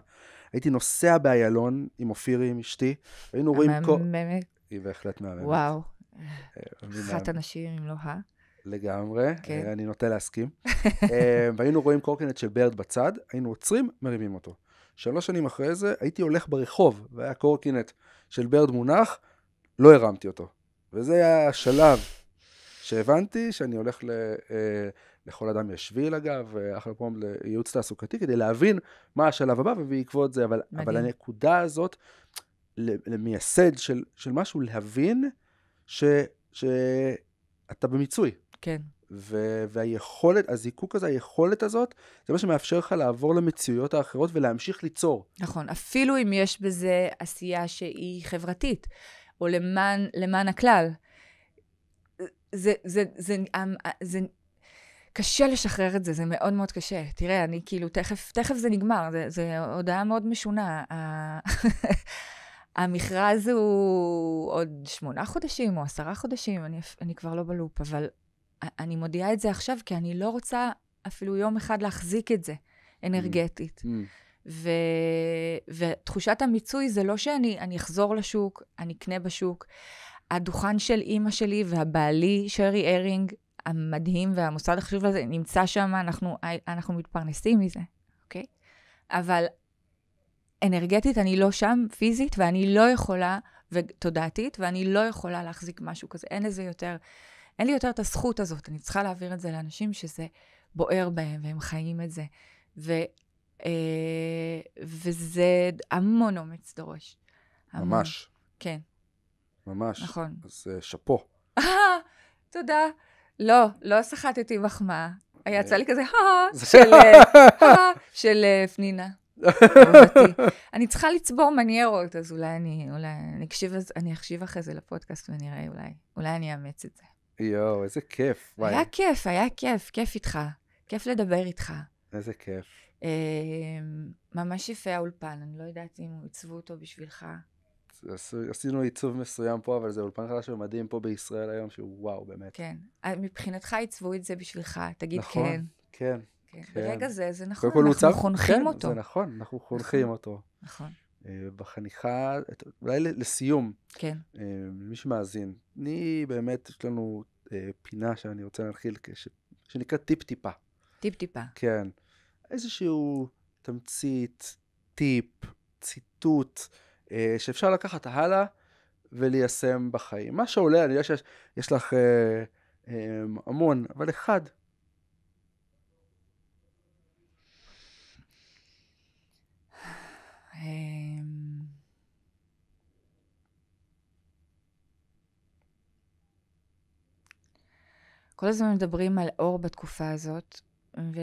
הייתי נוסע באיילון עם אופירי, עם אשתי, היינו רואים... המהממת. היא בהחלט מהממת. וואו. אה, אחת הנשים, אם לא ה... לגמרי, okay. כן. אה, אני נוטה להסכים. אמ, והיינו רואים קורקינט של ברד בצד, היינו עוצרים, מרימים אותו. שלוש שנים אחרי זה, הייתי הולך ברחוב, והיה קורקינט של ברד מונח, לא הרמתי אותו. וזה היה השלב שהבנתי שאני הולך ל... אה, לכל אדם יש שביל אגב, אה, אחלה פעם לייעוץ תעסוקתי, כדי להבין מה השלב הבא ובעקבות זה, אבל, אבל הנקודה הזאת, למייסד של, של משהו, להבין ש, שאתה במיצוי. כן. ו- והיכולת, הזיקוק הזה, היכולת הזאת, זה מה שמאפשר לך לעבור למציאויות האחרות ולהמשיך ליצור. נכון, אפילו אם יש בזה עשייה שהיא חברתית. או למען, למען הכלל. זה, זה, זה, זה, אמ, אה, זה קשה לשחרר את זה, זה מאוד מאוד קשה. תראה, אני כאילו, תכף, תכף זה נגמר, זו הודעה מאוד משונה. המכרז הוא עוד שמונה חודשים או עשרה חודשים, אני, אני כבר לא בלופ, אבל אני מודיעה את זה עכשיו כי אני לא רוצה אפילו יום אחד להחזיק את זה mm. אנרגטית. Mm. hmm ו... ותחושת המיצוי זה לא שאני אחזור לשוק, אני אקנה בשוק. הדוכן של אימא שלי והבעלי, שרי ארינג, המדהים והמוסד החשוב הזה, נמצא שם, אנחנו, אנחנו מתפרנסים מזה, אוקיי? אבל אנרגטית אני לא שם, פיזית, ואני לא יכולה, ותודעתית, ואני לא יכולה להחזיק משהו כזה. אין לזה יותר, אין לי יותר את הזכות הזאת. אני צריכה להעביר את זה לאנשים שזה בוער בהם, והם חיים את זה. ו... אה, וזה המון אומץ דורש. המון. ממש. כן. ממש. נכון. אז אה, שאפו. תודה. לא, לא סחטתי מחמאה. היה אה. יצא לי כזה, של פנינה. אני צריכה לצבור מניירות, אז אולי אני, אולי אני אקשיב, אני אחשיב אחרי זה לפודקאסט ונראה, אולי, אולי אני אאמץ את זה. יואו, איזה כיף. היה כיף, היה כיף, כיף איתך. כיף לדבר איתך. איזה כיף. אה, ממש יפה האולפן, אני לא יודעת אם עיצבו אותו בשבילך. עשינו עיצוב מסוים פה, אבל זה אולפן חדש ומדהים פה בישראל היום, שהוא וואו, באמת. כן. אה, מבחינתך עיצבו את זה בשבילך, תגיד נכון, כן. כן. כן. כן. ברגע זה, זה נכון, אנחנו מוצב, חונכים כן, אותו. זה נכון, אנחנו נכון. חונכים נכון, אותו. נכון. אה, בחניכה, את, אולי לסיום, כן. למי שמאזין, אני באמת, יש לנו פינה שאני רוצה להנחיל, שנקרא טיפ-טיפה. טיפ-טיפה. כן. איזשהו תמצית, טיפ, ציטוט, אה, שאפשר לקחת הלאה וליישם בחיים. מה שעולה, אני יודע שיש לך אה, אה, המון, אבל אחד. אמ, כל הזמן מדברים על אור בתקופה הזאת, ו...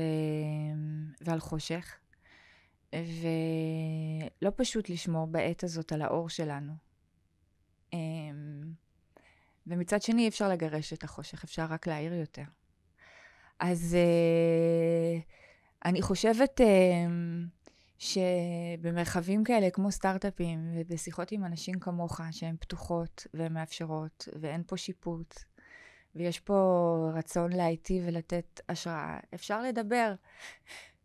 ועל חושך, ולא פשוט לשמור בעת הזאת על האור שלנו. אמ, ומצד שני, אי אפשר לגרש את החושך, אפשר רק להעיר יותר. אז אה, אני חושבת אה, שבמרחבים כאלה, כמו סטארט-אפים, ובשיחות עם אנשים כמוך, שהן פתוחות ומאפשרות, ואין פה שיפוט, ויש פה רצון להיטיב ולתת השראה, אפשר לדבר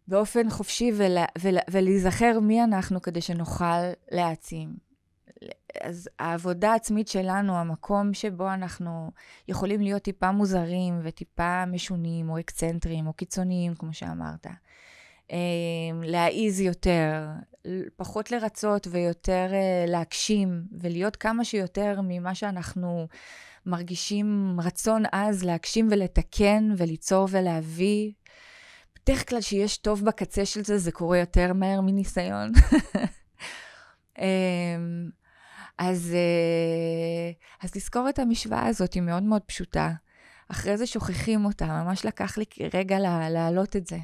באופן חופשי ולה, ולה, ולהיזכר מי אנחנו כדי שנוכל להעצים. אז העבודה העצמית שלנו, המקום שבו אנחנו יכולים להיות טיפה מוזרים וטיפה משונים או אקצנטרים או קיצוניים, כמו שאמרת, אה, להעיז יותר, פחות לרצות ויותר אה, להגשים, ולהיות כמה שיותר ממה שאנחנו מרגישים רצון עז להגשים ולתקן וליצור ולהביא. בדרך כלל שיש טוב בקצה של זה, זה קורה יותר מהר מניסיון. אמ, אז, אה, אז לזכור את המשוואה הזאת היא מאוד מאוד פשוטה. אחרי זה שוכחים אותה, ממש לקח לי רגע להעלות את זה.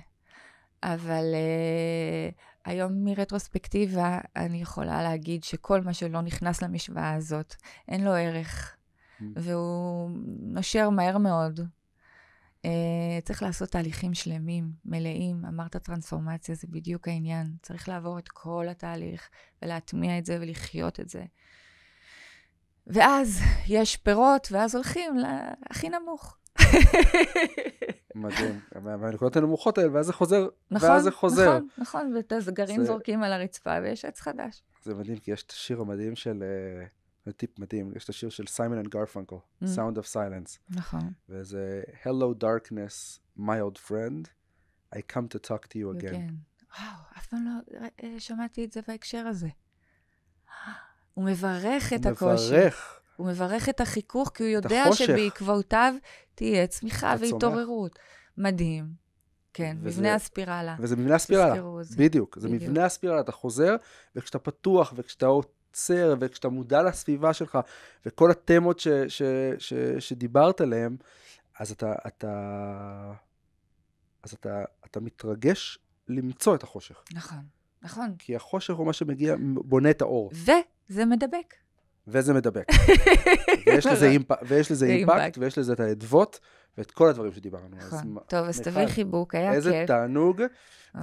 אבל, אה, היום מרטרוספקטיבה אני יכולה להגיד שכל מה שלא נכנס למשוואה הזאת, אין לו ערך, mm. והוא נושר מהר מאוד. אה, צריך לעשות תהליכים שלמים, מלאים. אמרת טרנספורמציה, זה בדיוק העניין. צריך לעבור את כל התהליך ולהטמיע את זה ולחיות את זה. ואז יש פירות, ואז הולכים להכי נמוך. מדהים, מהנקודות הנמוכות האלה, ואז זה חוזר, נכון, ואז זה חוזר. נכון, נכון, ואת הסגרים זה... זורקים על הרצפה ויש עץ חדש. זה מדהים, כי יש את השיר המדהים של, אה, זה טיפ מדהים, יש את השיר של סיימון אנד גרפנקל, Sound of Silence. נכון. וזה Hello Darkness, my old friend, I come to talk to you again. again. וואו, אף פעם לא אה, שמעתי את זה בהקשר הזה. הוא מברך את הקושי. הוא מברך. הוא מברך את החיכוך, כי הוא יודע שבעקבותיו תהיה צמיחה והתעוררות. מדהים. כן, וזה, מבנה הספירלה. וזה מבנה הספירלה, בדיוק. זה בדיוק. מבנה הספירלה, אתה חוזר, וכשאתה פתוח, וכשאתה עוצר, וכשאתה מודע לסביבה שלך, וכל התמות ש, ש, ש, ש, שדיברת עליהן, אז אתה, אתה, אז אתה, אתה מתרגש למצוא את החושך. נכון, נכון. כי החושך הוא מה שמגיע, בונה את האור. וזה מדבק. וזה מדבק. ויש לזה אימפ... ויש לזה אימפקט, ויש לזה את האדוות, ואת כל הדברים שדיברנו. נכון. טוב, אז תביא חיבוק, היה איזה כיף. איזה תענוג,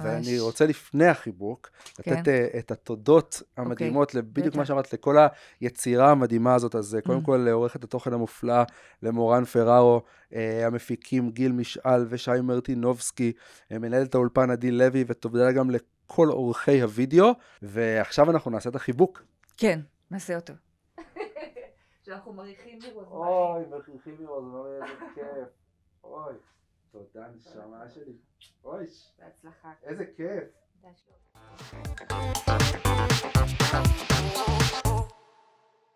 ואני רוצה לפני החיבוק, כן. לתת אה, uh, את התודות אוקיי. המדהימות, okay. בדיוק מה שאמרת, לכל היצירה המדהימה הזאת. אז אה, mm. קודם כל, לעורכת התוכן המופלאה, למורן פרארו, uh, המפיקים גיל משעל ושי מרטינובסקי, מנהלת האולפן עדי לוי, ותודה גם לכל עורכי הוידאו, ועכשיו אנחנו נעשה את החיבוק. כן, נעשה אותו. שאנחנו מריחים מרוזמרי. אוי, מריחים מרוזמרי, איזה כיף. אוי, תודה נשמה שלי. אוי. בהצלחה. איזה כיף. תודה שלום.